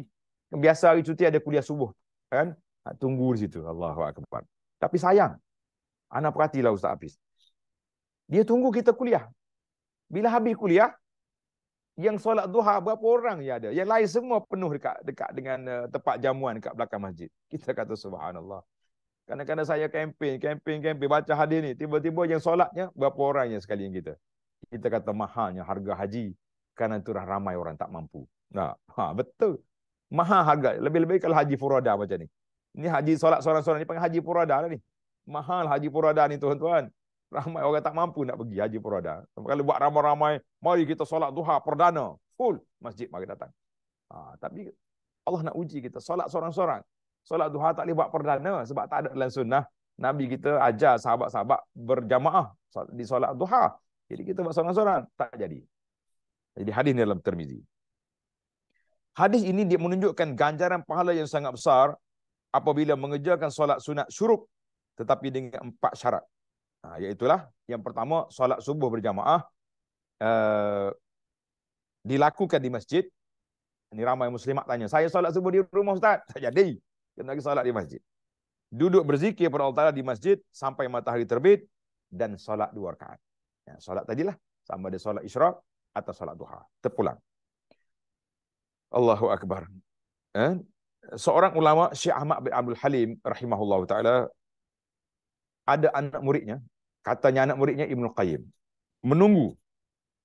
S2: Biasa hari cuti ada kuliah subuh. Kan? Tunggu di situ. Allahu akbar. Tapi sayang. Anda perhatilah Ustaz Hafiz. Dia tunggu kita kuliah. Bila habis kuliah, yang solat duha berapa orang yang ada? Yang lain semua penuh dekat dekat dengan uh, tempat jamuan dekat belakang masjid. Kita kata subhanallah. Kadang-kadang saya kempen, kempen, kempen baca hadis ni, tiba-tiba yang solatnya berapa orang yang sekali yang kita? kita kata mahalnya harga haji kerana tu dah ramai orang tak mampu. Nah, ha, betul. Mahal harga. Lebih-lebih kalau haji furada macam ni. Ini haji solat seorang-seorang ni panggil haji furada lah ni. Mahal haji furada ni tuan-tuan. Ramai orang tak mampu nak pergi haji furada. Kalau buat ramai-ramai, mari kita solat duha perdana. Full masjid mari datang. Ha, tapi Allah nak uji kita. Solat seorang-seorang. Solat duha tak boleh buat perdana sebab tak ada dalam sunnah. Nabi kita ajar sahabat-sahabat berjamaah di solat duha. Jadi kita buat seorang-seorang. Tak jadi. Jadi hadis ni dalam termizi. Hadis ini dia menunjukkan ganjaran pahala yang sangat besar apabila mengejarkan solat sunat syuruk tetapi dengan empat syarat. Ha, iaitulah yang pertama, solat subuh berjamaah uh, dilakukan di masjid. Ini ramai muslimat tanya, saya solat subuh di rumah Ustaz? Tak jadi. Kena lagi solat di masjid. Duduk berzikir pada Allah Ta'ala di masjid sampai matahari terbit dan solat dua rakaat. Ya, solat tadilah. Sama ada solat isyrak atau solat duha. Terpulang. Allahu Akbar. Eh? Seorang ulama Syekh Ahmad bin Abdul Halim rahimahullah ta'ala ada anak muridnya. Katanya anak muridnya Ibn Qayyim. Menunggu.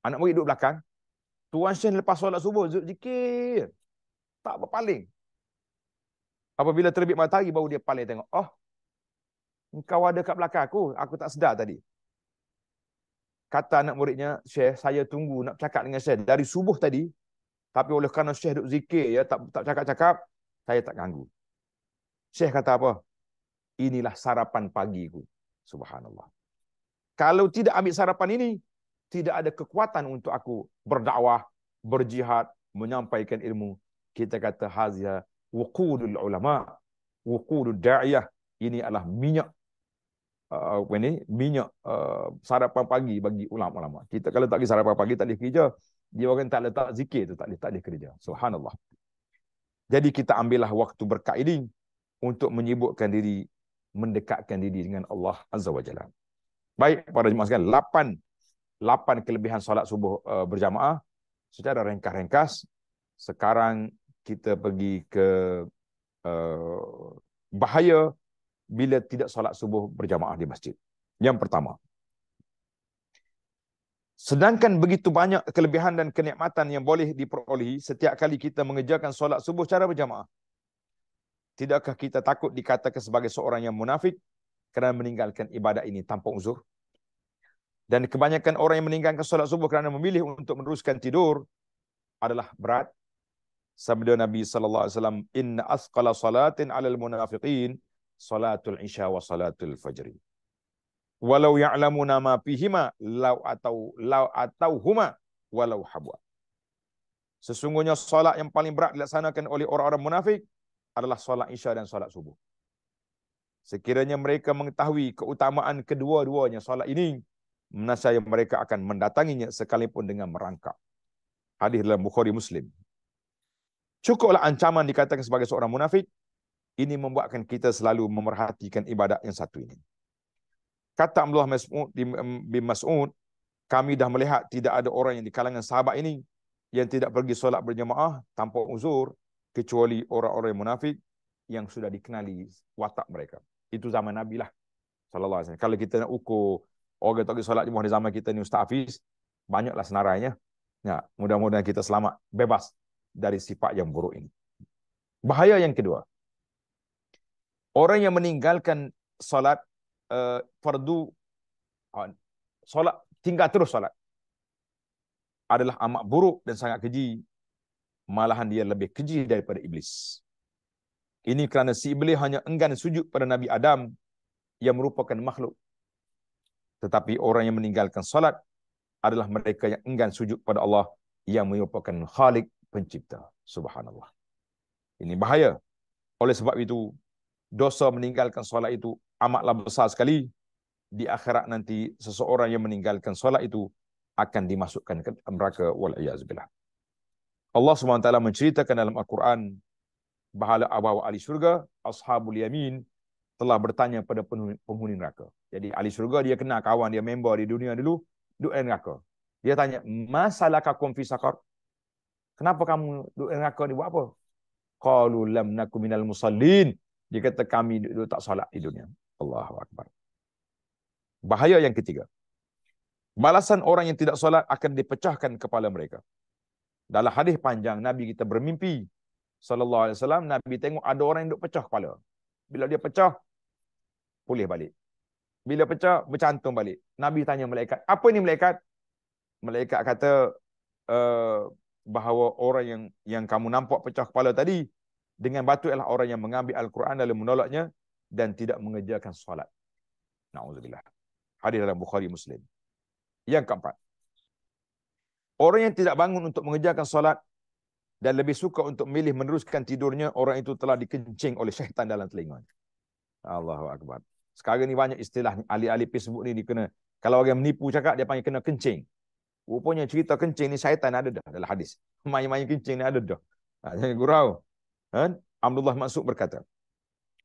S2: Anak murid duduk belakang. Tuan Syekh lepas solat subuh zut zikir. Tak berpaling. Apabila terbit matahari baru dia paling tengok. Oh, kau ada kat belakang aku. Aku tak sedar tadi kata anak muridnya, Syekh, saya tunggu nak cakap dengan Syekh dari subuh tadi. Tapi oleh kerana Syekh duduk zikir, ya, tak tak cakap-cakap, saya tak ganggu. Syekh kata apa? Inilah sarapan pagiku. Subhanallah. Kalau tidak ambil sarapan ini, tidak ada kekuatan untuk aku berdakwah, berjihad, menyampaikan ilmu. Kita kata Hazia, wukudul ulama, wukudul da'iyah. Ini adalah minyak Uh, apa ini minyak uh, sarapan pagi bagi ulama-ulama. Kita kalau tak pergi sarapan pagi tak boleh kerja. Dia orang tak letak zikir tu tak boleh tak boleh kerja. Subhanallah. Jadi kita ambillah waktu berkat ini untuk menyibukkan diri mendekatkan diri dengan Allah Azza wa Jalla. Baik para jemaah sekalian, Lapan, lapan kelebihan solat subuh uh, berjamaah secara ringkas-ringkas sekarang kita pergi ke uh, bahaya bila tidak solat subuh berjamaah di masjid. Yang pertama. Sedangkan begitu banyak kelebihan dan kenikmatan yang boleh diperolehi setiap kali kita mengejarkan solat subuh secara berjamaah. Tidakkah kita takut dikatakan sebagai seorang yang munafik kerana meninggalkan ibadat ini tanpa uzur? Dan kebanyakan orang yang meninggalkan solat subuh kerana memilih untuk meneruskan tidur adalah berat. Sabda Nabi sallallahu alaihi wasallam, "Inna asqala salatin 'alal munafiqin" salatul isya wa salatul fajri walau ya'lamu nama fihima law atau law atau huma walau habwa sesungguhnya solat yang paling berat dilaksanakan oleh orang-orang munafik adalah solat isya dan solat subuh sekiranya mereka mengetahui keutamaan kedua-duanya solat ini menasihat mereka akan mendatanginya sekalipun dengan merangkak hadis dalam bukhari muslim cukuplah ancaman dikatakan sebagai seorang munafik ini membuatkan kita selalu memerhatikan ibadat yang satu ini. Kata Abdullah bin Mas'ud, kami dah melihat tidak ada orang yang di kalangan sahabat ini yang tidak pergi solat berjemaah tanpa uzur kecuali orang-orang munafik yang sudah dikenali watak mereka. Itu zaman Nabi lah. Kalau kita nak ukur orang yang tak pergi solat jemaah di zaman kita ni Ustaz Hafiz, banyaklah senarainya. Ya, mudah-mudahan kita selamat, bebas dari sifat yang buruk ini. Bahaya yang kedua, orang yang meninggalkan solat uh, fardu uh, solat tinggal terus solat adalah amat buruk dan sangat keji malahan dia lebih keji daripada iblis ini kerana si iblis hanya enggan sujud pada nabi Adam yang merupakan makhluk tetapi orang yang meninggalkan solat adalah mereka yang enggan sujud pada Allah yang merupakan khalik pencipta subhanallah ini bahaya oleh sebab itu dosa meninggalkan solat itu amatlah besar sekali. Di akhirat nanti seseorang yang meninggalkan solat itu akan dimasukkan ke neraka wal'iyazubillah. Allah SWT menceritakan dalam Al-Quran bahala abawa ahli syurga, ashabul yamin telah bertanya pada penghuni, penghuni neraka. Jadi ahli syurga dia kenal kawan dia member di dunia dulu, duduk di neraka. Dia tanya, masalah kakum fi sakar? Kenapa kamu duduk di neraka ni buat apa? Qalu lam nakum minal musallin. Dia kata kami dulu tak solat di dunia. Allahu Akbar. Bahaya yang ketiga. Balasan orang yang tidak solat akan dipecahkan kepala mereka. Dalam hadis panjang, Nabi kita bermimpi. Sallallahu alaihi wasallam, Nabi tengok ada orang yang duduk pecah kepala. Bila dia pecah, pulih balik. Bila pecah, bercantum balik. Nabi tanya malaikat, apa ni malaikat? Malaikat kata, uh, bahawa orang yang yang kamu nampak pecah kepala tadi, dengan batu ialah orang yang mengambil Al-Quran lalu menolaknya dan tidak mengejarkan solat. Na'udzubillah. Hadis dalam Bukhari Muslim. Yang keempat. Orang yang tidak bangun untuk mengejarkan solat dan lebih suka untuk memilih meneruskan tidurnya, orang itu telah dikencing oleh syaitan dalam telinga. Allahu Akbar. Sekarang ni banyak istilah ni. Ahli-ahli Facebook ni dikena. Kalau orang menipu cakap, dia panggil kena kencing. Rupanya cerita kencing ni syaitan ada dah dalam hadis. Main-main kencing ni ada dah. Ha, jangan gurau. Ha? Abdullah Mansur berkata,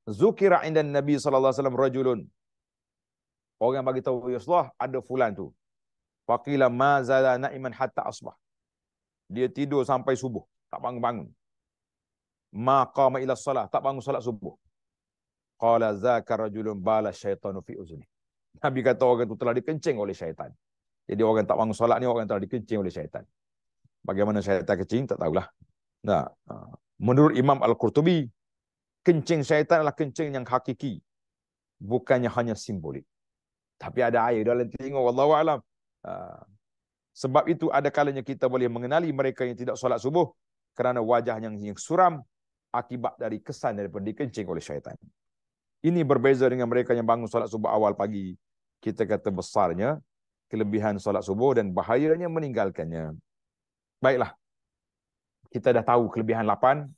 S2: Zukira indan Nabi sallallahu alaihi wasallam rajulun. Orang bagi tahu ya Allah ada fulan tu. Faqila ma zala naiman hatta asbah. Dia tidur sampai subuh, tak bangun-bangun. Ma qama ila salat, tak bangun salat subuh. Qala zaka rajulun bala syaitanu fi uzni. Nabi kata orang tu telah dikencing oleh syaitan. Jadi orang tak bangun salat ni orang telah dikencing oleh syaitan. Bagaimana syaitan kencing tak tahulah. Nah, ha. Menurut Imam Al-Qurtubi, kencing syaitan adalah kencing yang hakiki. Bukannya hanya simbolik. Tapi ada air dalam telinga, Wallahu Alam. Ah, sebab itu ada kalanya kita boleh mengenali mereka yang tidak solat subuh kerana wajah yang, yang suram akibat dari kesan daripada dikencing oleh syaitan. Ini berbeza dengan mereka yang bangun solat subuh awal pagi. Kita kata besarnya kelebihan solat subuh dan bahayanya meninggalkannya. Baiklah, kita dah tahu kelebihan lapan.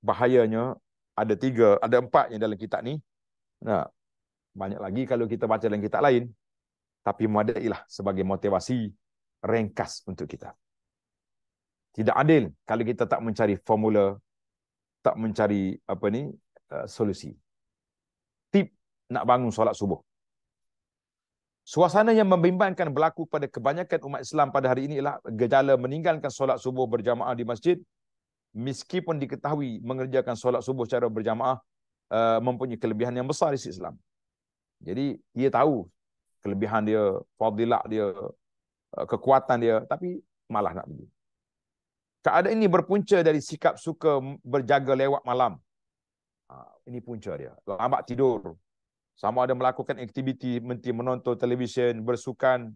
S2: Bahayanya ada tiga, ada empat yang dalam kitab ni. Nah, banyak lagi kalau kita baca dalam kitab lain. Tapi muadailah sebagai motivasi ringkas untuk kita. Tidak adil kalau kita tak mencari formula, tak mencari apa ni uh, solusi. Tip nak bangun solat subuh. Suasana yang membimbangkan berlaku pada kebanyakan umat Islam pada hari ini ialah gejala meninggalkan solat subuh berjamaah di masjid. Meskipun diketahui mengerjakan solat subuh secara berjamaah eh, mempunyai kelebihan yang besar di Islam. Jadi dia tahu kelebihan dia, fadilah dia, eh, kekuatan dia tapi malah nak pergi. Keadaan ini berpunca dari sikap suka berjaga lewat malam. Ah, ini punca dia. Lambat tidur, sama ada melakukan aktiviti menti menonton televisyen, bersukan,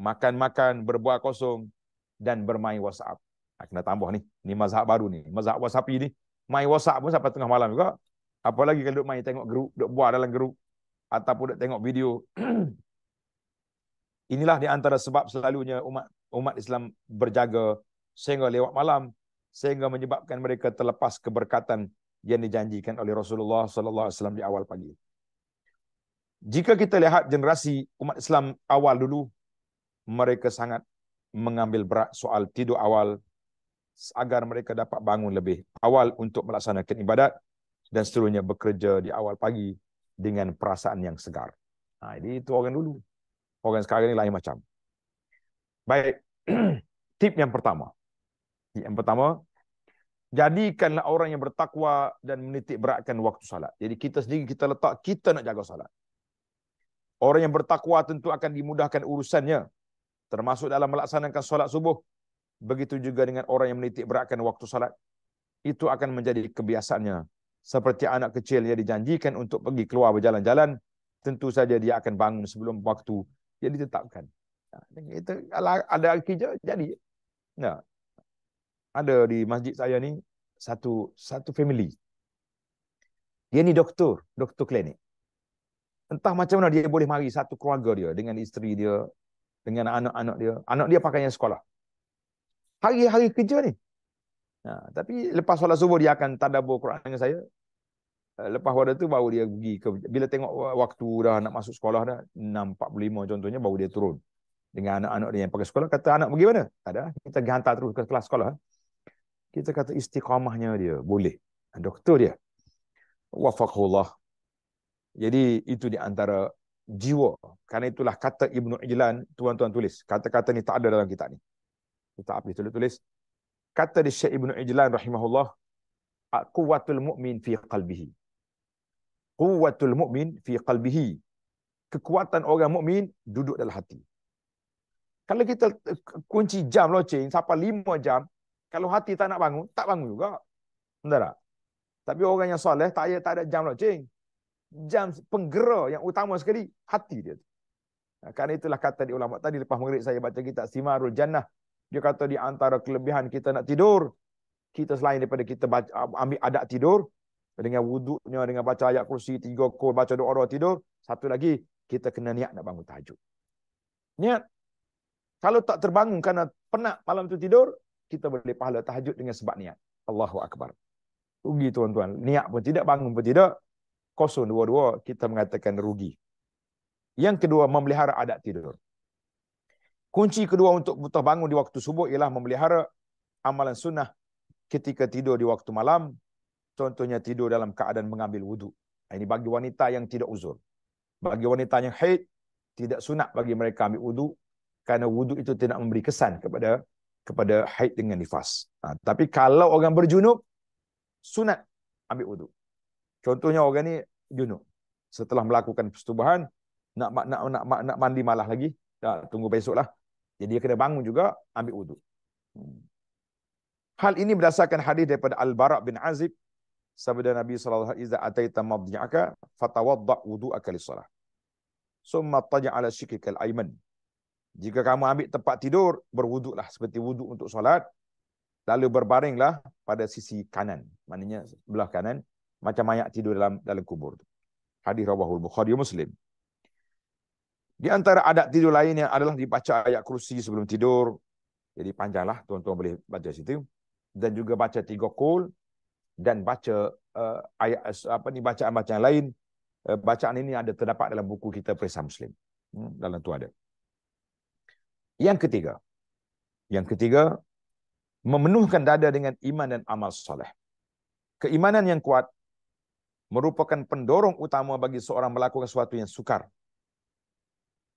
S2: makan-makan, berbuat kosong dan bermain WhatsApp. Ha, kena tambah ni. Ni mazhab baru ni. Mazhab WhatsApp ni. Main WhatsApp pun sampai tengah malam juga. Apalagi kalau duduk main tengok grup, duduk buat dalam grup ataupun duduk tengok video. Inilah di antara sebab selalunya umat umat Islam berjaga sehingga lewat malam sehingga menyebabkan mereka terlepas keberkatan yang dijanjikan oleh Rasulullah sallallahu alaihi wasallam di awal pagi. Jika kita lihat generasi umat Islam awal dulu, mereka sangat mengambil berat soal tidur awal agar mereka dapat bangun lebih awal untuk melaksanakan ibadat dan seterusnya bekerja di awal pagi dengan perasaan yang segar. Ha, jadi itu orang dulu. Orang sekarang ini lain macam. Baik, tip yang pertama. Yang pertama, jadikanlah orang yang bertakwa dan menitik beratkan waktu salat. Jadi kita sendiri kita letak, kita nak jaga salat. Orang yang bertakwa tentu akan dimudahkan urusannya. Termasuk dalam melaksanakan solat subuh. Begitu juga dengan orang yang menitik beratkan waktu solat. Itu akan menjadi kebiasaannya. Seperti anak kecil yang dijanjikan untuk pergi keluar berjalan-jalan. Tentu saja dia akan bangun sebelum waktu yang ditetapkan. Ha, itu ada kerja jadi. Nah, ada di masjid saya ni satu satu family. Dia ni doktor, doktor klinik entah macam mana dia boleh mari satu keluarga dia dengan isteri dia, dengan anak-anak dia. Anak dia pakainya sekolah. Hari-hari kerja ni. Ha, tapi lepas solat subuh dia akan tadabur Quran dengan saya. Eh, lepas waktu tu baru dia pergi ke bila tengok waktu dah nak masuk sekolah dah 6.45 contohnya baru dia turun dengan anak-anak dia yang pakai sekolah kata anak pergi mana? Tak ada. Kita pergi hantar terus ke kelas sekolah. Kita kata istiqamahnya dia boleh. Doktor dia. Wafaqullah jadi itu di antara jiwa. Karena itulah kata Ibnu Ijlan, tuan-tuan tulis. Kata-kata ni tak ada dalam kitab ni. Kitab ni tulis-tulis. Kata di Syekh Ibnu Ijlan rahimahullah, Kuwatul mu'min fi qalbihi. Kuwatul mu'min fi qalbihi. Kekuatan orang mukmin duduk dalam hati. Kalau kita kunci jam loceng, sampai lima jam, kalau hati tak nak bangun, tak bangun juga. Entah tak? Tapi orang yang soleh, tak ada, tak ada jam loceng jam penggera yang utama sekali hati dia. Nah, kerana itulah kata di ulama tadi lepas maghrib saya baca kita Simarul Jannah. Dia kata di antara kelebihan kita nak tidur, kita selain daripada kita baca, ambil adat tidur, dengan wuduknya, dengan baca ayat kursi, tiga kol, baca doa doa tidur, satu lagi, kita kena niat nak bangun tahajud. Niat. Kalau tak terbangun kerana penat malam tu tidur, kita boleh pahala tahajud dengan sebab niat. Allahu Akbar. Rugi tuan-tuan. Niat pun tidak, bangun pun tidak kosong dua-dua, kita mengatakan rugi. Yang kedua, memelihara adat tidur. Kunci kedua untuk buta bangun di waktu subuh ialah memelihara amalan sunnah ketika tidur di waktu malam. Contohnya tidur dalam keadaan mengambil wudhu. Ini bagi wanita yang tidak uzur. Bagi wanita yang haid, tidak sunnah bagi mereka ambil wudhu. Kerana wudhu itu tidak memberi kesan kepada kepada haid dengan nifas. Ha, tapi kalau orang berjunub, sunat ambil wudhu. Contohnya orang ni junub. Setelah melakukan persetubuhan, nak nak nak nak, mandi malah lagi. Tak tunggu lah. Jadi dia kena bangun juga ambil wuduk. Hmm. Hal ini berdasarkan hadis daripada al barak bin Azib sabda Nabi sallallahu alaihi wasallam iza ataita madhi'aka fatawadda' wudu'aka lis-salah. Summa taj'al 'ala shikika al-ayman. Jika kamu ambil tempat tidur, berwuduklah seperti wuduk untuk solat lalu berbaringlah pada sisi kanan. Maknanya sebelah kanan macam mayat tidur dalam dalam kubur tu. Hadis rawahul Bukhari Muslim. Di antara adat tidur lain yang adalah dibaca ayat kursi sebelum tidur. Jadi panjanglah tuan-tuan boleh baca situ dan juga baca tiga kul dan baca uh, ayat eh, apa ni bacaan-bacaan lain. Uh, bacaan ini ada terdapat dalam buku kita Perisai Muslim. Hmm, dalam tu ada. Yang ketiga. Yang ketiga memenuhkan dada dengan iman dan amal soleh. Keimanan yang kuat merupakan pendorong utama bagi seorang melakukan sesuatu yang sukar.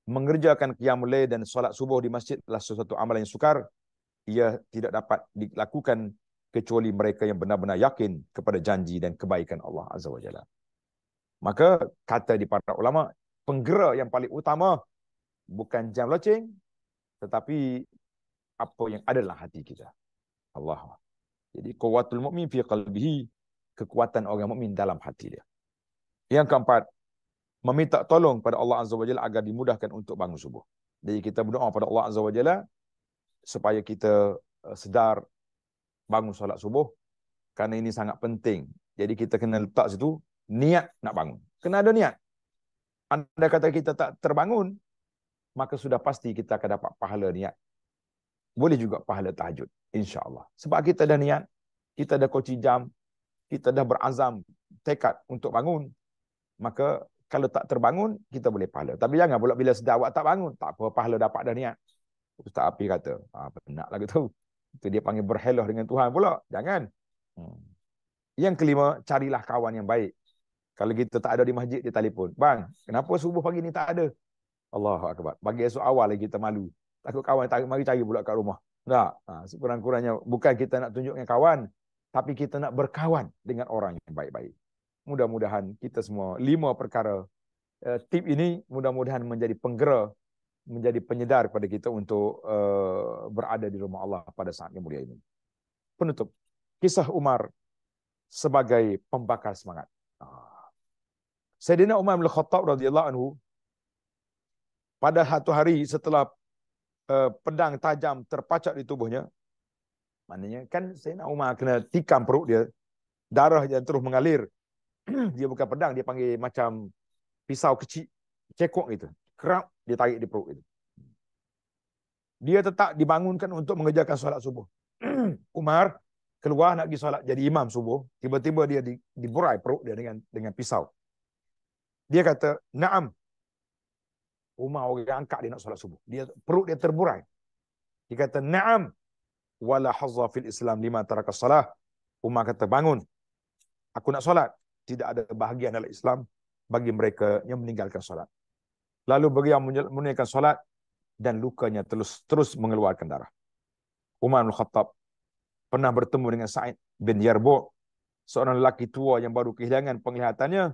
S2: Mengerjakan qiyamul lail dan solat subuh di masjid adalah sesuatu amalan yang sukar. Ia tidak dapat dilakukan kecuali mereka yang benar-benar yakin kepada janji dan kebaikan Allah Azza wa Jalla. Maka kata di para ulama, penggerak yang paling utama bukan jam loceng tetapi apa yang adalah hati kita. Allah. Jadi kuwatul mu'min fi qalbihi kekuatan orang mukmin dalam hati dia. Yang keempat, meminta tolong pada Allah Azza wa Jalla agar dimudahkan untuk bangun subuh. Jadi kita berdoa pada Allah Azza wa Jalla supaya kita eh, sedar bangun solat subuh kerana ini sangat penting. Jadi kita kena letak situ niat nak bangun. Kena ada niat. Anda kata kita tak terbangun, maka sudah pasti kita akan dapat pahala niat. Boleh juga pahala tahajud. InsyaAllah. Sebab kita dah niat, kita dah koci jam, kita dah berazam tekad untuk bangun, maka kalau tak terbangun, kita boleh pahala. Tapi jangan pula bila sedar awak tak bangun, tak apa pahala dapat dah niat. Ustaz Api kata, ah, penat lagi tu. Itu dia panggil berheloh dengan Tuhan pula. Jangan. Hmm. Yang kelima, carilah kawan yang baik. Kalau kita tak ada di masjid, dia telefon. Bang, kenapa subuh pagi ni tak ada? Allah Akbar. Bagi esok awal lagi kita malu. Takut kawan, tak, mari cari pula kat rumah. Tak. Ha, Sekurang-kurangnya bukan kita nak tunjuk dengan kawan tapi kita nak berkawan dengan orang yang baik-baik. Mudah-mudahan kita semua lima perkara uh, tip ini mudah-mudahan menjadi penggera, menjadi penyedar kepada kita untuk uh, berada di rumah Allah pada saat yang mulia ini. Penutup. Kisah Umar sebagai pembakar semangat. Ah. Sayyidina Umar bin Khattab radhiyallahu anhu pada satu hari setelah uh, pedang tajam terpacak di tubuhnya, Maknanya kan Sayyidina Umar kena tikam perut dia. Darah yang terus mengalir. dia bukan pedang, dia panggil macam pisau kecil. Cekok gitu. Kerap dia tarik di perut itu. Dia tetap dibangunkan untuk mengerjakan solat subuh. Umar keluar nak pergi solat jadi imam subuh. Tiba-tiba dia diburai perut dia dengan dengan pisau. Dia kata, Naam. Umar orang angkat dia nak solat subuh. Dia Perut dia terburai. Dia kata, Naam wala hazza fil Islam lima taraka salah. Umar kata bangun. Aku nak solat. Tidak ada bahagian dalam Islam bagi mereka yang meninggalkan solat. Lalu bagi yang menunaikan solat dan lukanya terus terus mengeluarkan darah. Umar bin Khattab pernah bertemu dengan Sa'id bin Yarbu, seorang lelaki tua yang baru kehilangan penglihatannya.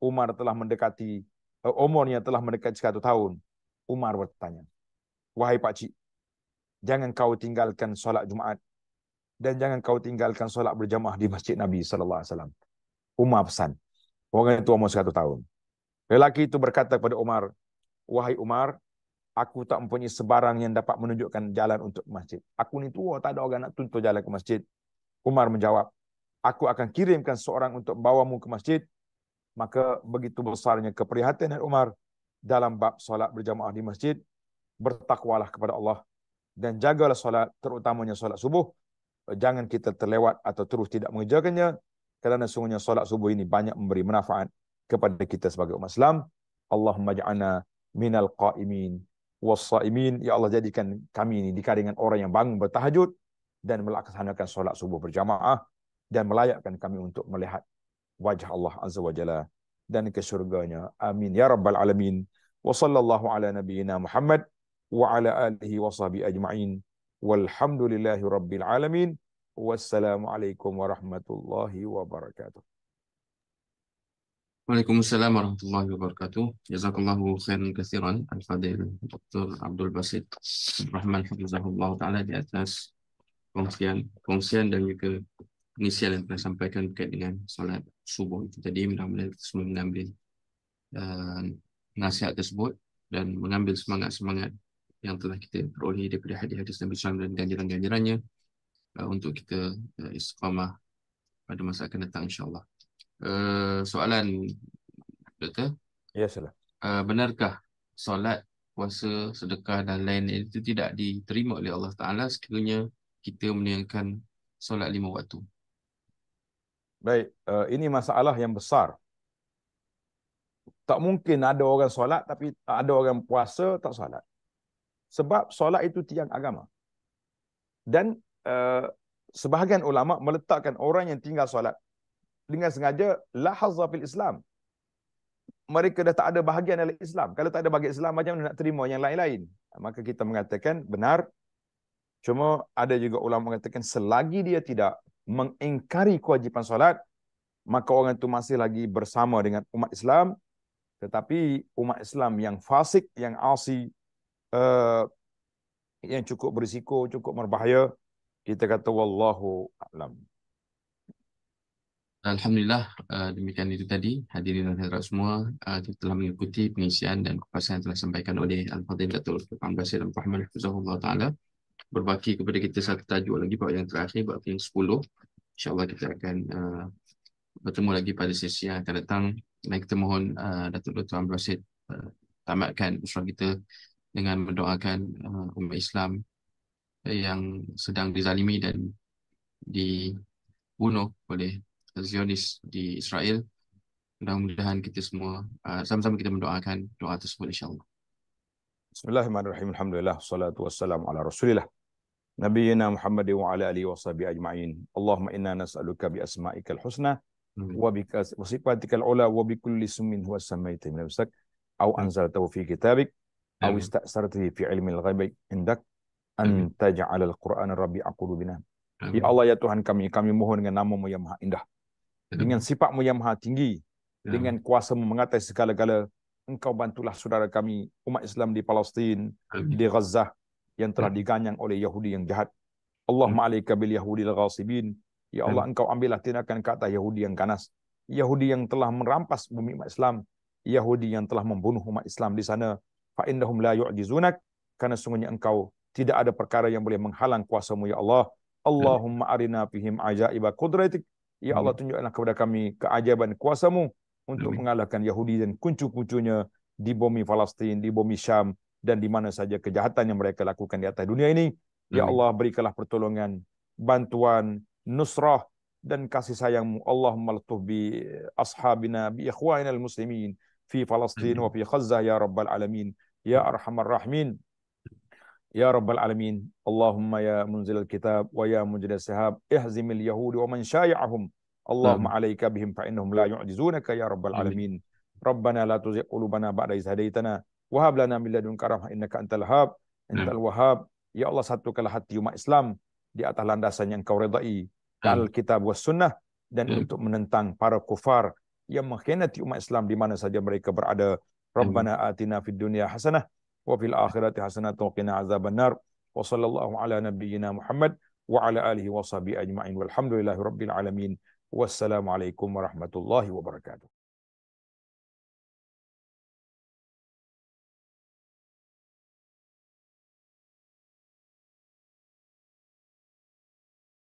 S2: Umar telah mendekati eh, umurnya telah mendekati 100 tahun. Umar bertanya, "Wahai pak cik, jangan kau tinggalkan solat Jumaat dan jangan kau tinggalkan solat berjamaah di Masjid Nabi sallallahu alaihi wasallam. Umar pesan. Orang itu umur 100 tahun. Lelaki itu berkata kepada Umar, "Wahai Umar, aku tak mempunyai sebarang yang dapat menunjukkan jalan untuk masjid. Aku ni tua, tak ada orang nak tuntut jalan ke masjid." Umar menjawab, "Aku akan kirimkan seorang untuk bawamu ke masjid." Maka begitu besarnya keprihatinan Umar dalam bab solat berjamaah di masjid. Bertakwalah kepada Allah dan jagalah solat terutamanya solat subuh jangan kita terlewat atau terus tidak mengerjakannya kerana sungguhnya solat subuh ini banyak memberi manfaat kepada kita sebagai umat Islam Allahumma ja'alna minal qa'imin wassaimin ya Allah jadikan kami ini di kalangan orang yang bangun bertahajud dan melaksanakan solat subuh berjamaah dan melayakkan kami untuk melihat wajah Allah azza wajalla dan ke syurganya amin ya rabbal alamin wa sallallahu ala nabiyyina muhammad وعلى آله وصحبه أجمعين والحمد لله رب العالمين والسلام عليكم ورحمة الله وبركاته
S1: وعليكم السلام ورحمة الله وبركاته جزاك الله خيرا كثيرا الفضيل الدكتور عبد البسيط الرحمن حفظه الله تعالى بأساس kongsian kongsian dan juga inisial yang pernah sampaikan berkait dengan solat subuh itu tadi mudah-mudahan kita semua mengambil uh, nasihat tersebut dan mengambil semangat-semangat yang telah kita peroleh daripada hadis-hadis Nabi SAW dan ganjaran-ganjarannya uh, untuk kita uh, istiqamah pada masa akan datang insyaAllah. Uh, soalan, Doktor? Ya, salam. Uh, benarkah solat, puasa, sedekah dan lain-lain itu tidak diterima oleh Allah Ta'ala sekiranya kita meninggalkan solat lima waktu?
S2: Baik, uh, ini masalah yang besar. Tak mungkin ada orang solat tapi ada orang puasa tak solat sebab solat itu tiang agama. Dan uh, sebahagian ulama meletakkan orang yang tinggal solat dengan sengaja lahazza fil Islam. Mereka dah tak ada bahagian dalam Islam. Kalau tak ada bahagian Islam macam mana nak terima yang lain-lain? Maka kita mengatakan benar. Cuma ada juga ulama mengatakan selagi dia tidak mengingkari kewajipan solat, maka orang itu masih lagi bersama dengan umat Islam. Tetapi umat Islam yang fasik, yang asi, uh, yang cukup berisiko, cukup berbahaya, kita kata wallahu alam.
S1: Alhamdulillah, uh, demikian itu tadi. Hadirin dan hadirat semua, uh, kita telah mengikuti pengisian dan kupasan yang telah disampaikan oleh Al-Fatihah Datul Tuan Basir dan Muhammad Fuzahullah Ta'ala. Berbaki kepada kita satu tajuk lagi, buat yang terakhir, buat yang 10. InsyaAllah kita akan uh, bertemu lagi pada sesi yang akan datang. Dan kita mohon uh, Datuk Tuan Basir uh, tamatkan usaha kita dengan mendoakan uh, umat Islam yang sedang dizalimi dan dibunuh oleh Zionis di Israel. Mudah-mudahan kita semua uh, sama-sama kita mendoakan doa tersebut insya-Allah. Bismillahirrahmanirrahim. Alhamdulillah wassalatu wassalamu ala Rasulillah. Nabiyyina
S2: Muhammad wa ala alihi wa ajma'in. Allahumma inna nas'aluka bi asma'ikal husna hmm. wa bi sifatikal ula wa bi kulli ismin huwa samaita min nafsak au anzalta fi kitabik tak أو استأثرت في علم الغيب عندك أن تجعل القرآن ربيع قلوبنا يا الله يا Tuhan kami kami mohon dengan nama mu yang maha indah dengan sifat mu yang maha tinggi dengan kuasa mu mengatai segala-gala engkau bantulah saudara kami umat Islam di Palestin di Gaza yang telah diganyang oleh Yahudi yang jahat Allahumma alayka bil yahudi al ghasibin ya Allah engkau ambillah tindakan ke atas Yahudi yang ganas Yahudi yang telah merampas bumi umat Islam Yahudi yang telah membunuh umat Islam di sana fa innahum la yu'jizunak karena sungguhnya engkau tidak ada perkara yang boleh menghalang kuasamu ya Allah. Allahumma arina fihim ajaiba qudratik. Ya Allah hmm. tunjukkanlah kepada kami keajaiban kuasamu untuk Amin. Hmm. mengalahkan Yahudi dan kuncu-kuncunya di bumi Palestin, di bumi Syam dan di mana saja kejahatan yang mereka lakukan di atas dunia ini. Ya Allah berikanlah pertolongan, bantuan, nusrah dan kasih sayangmu. Allahumma latuh bi ashabina bi ikhwanina al-muslimin fi Palestin hmm. wa fi Gaza ya rabbal alamin. Ya Arhamar Rahmin. Ya Rabbal Alamin. Allahumma ya munzil al-kitab wa ya munjil al-sahab. Ihzim al yahudi wa man syai'ahum. Allahumma alaika bihim fa'innahum la yu'jizunaka ya Rabbal Alamin. Rabbana la tuzik ulubana ba'da izhadaitana. Wahab lana min ladun karam innaka antal hab. Antal wahab. Ya Allah satukanlah hati umat Islam di atas landasan yang kau redai. Al-kitab wa sunnah. Dan untuk menentang para kufar yang mengkhianati umat Islam di mana saja mereka berada. ربنا آتنا في الدنيا حسنة وفي الآخرة حسنة وقنا عذاب النار وصلى الله على نبينا محمد وعلى آله وصحبه أجمعين والحمد لله رب العالمين والسلام عليكم ورحمة الله وبركاته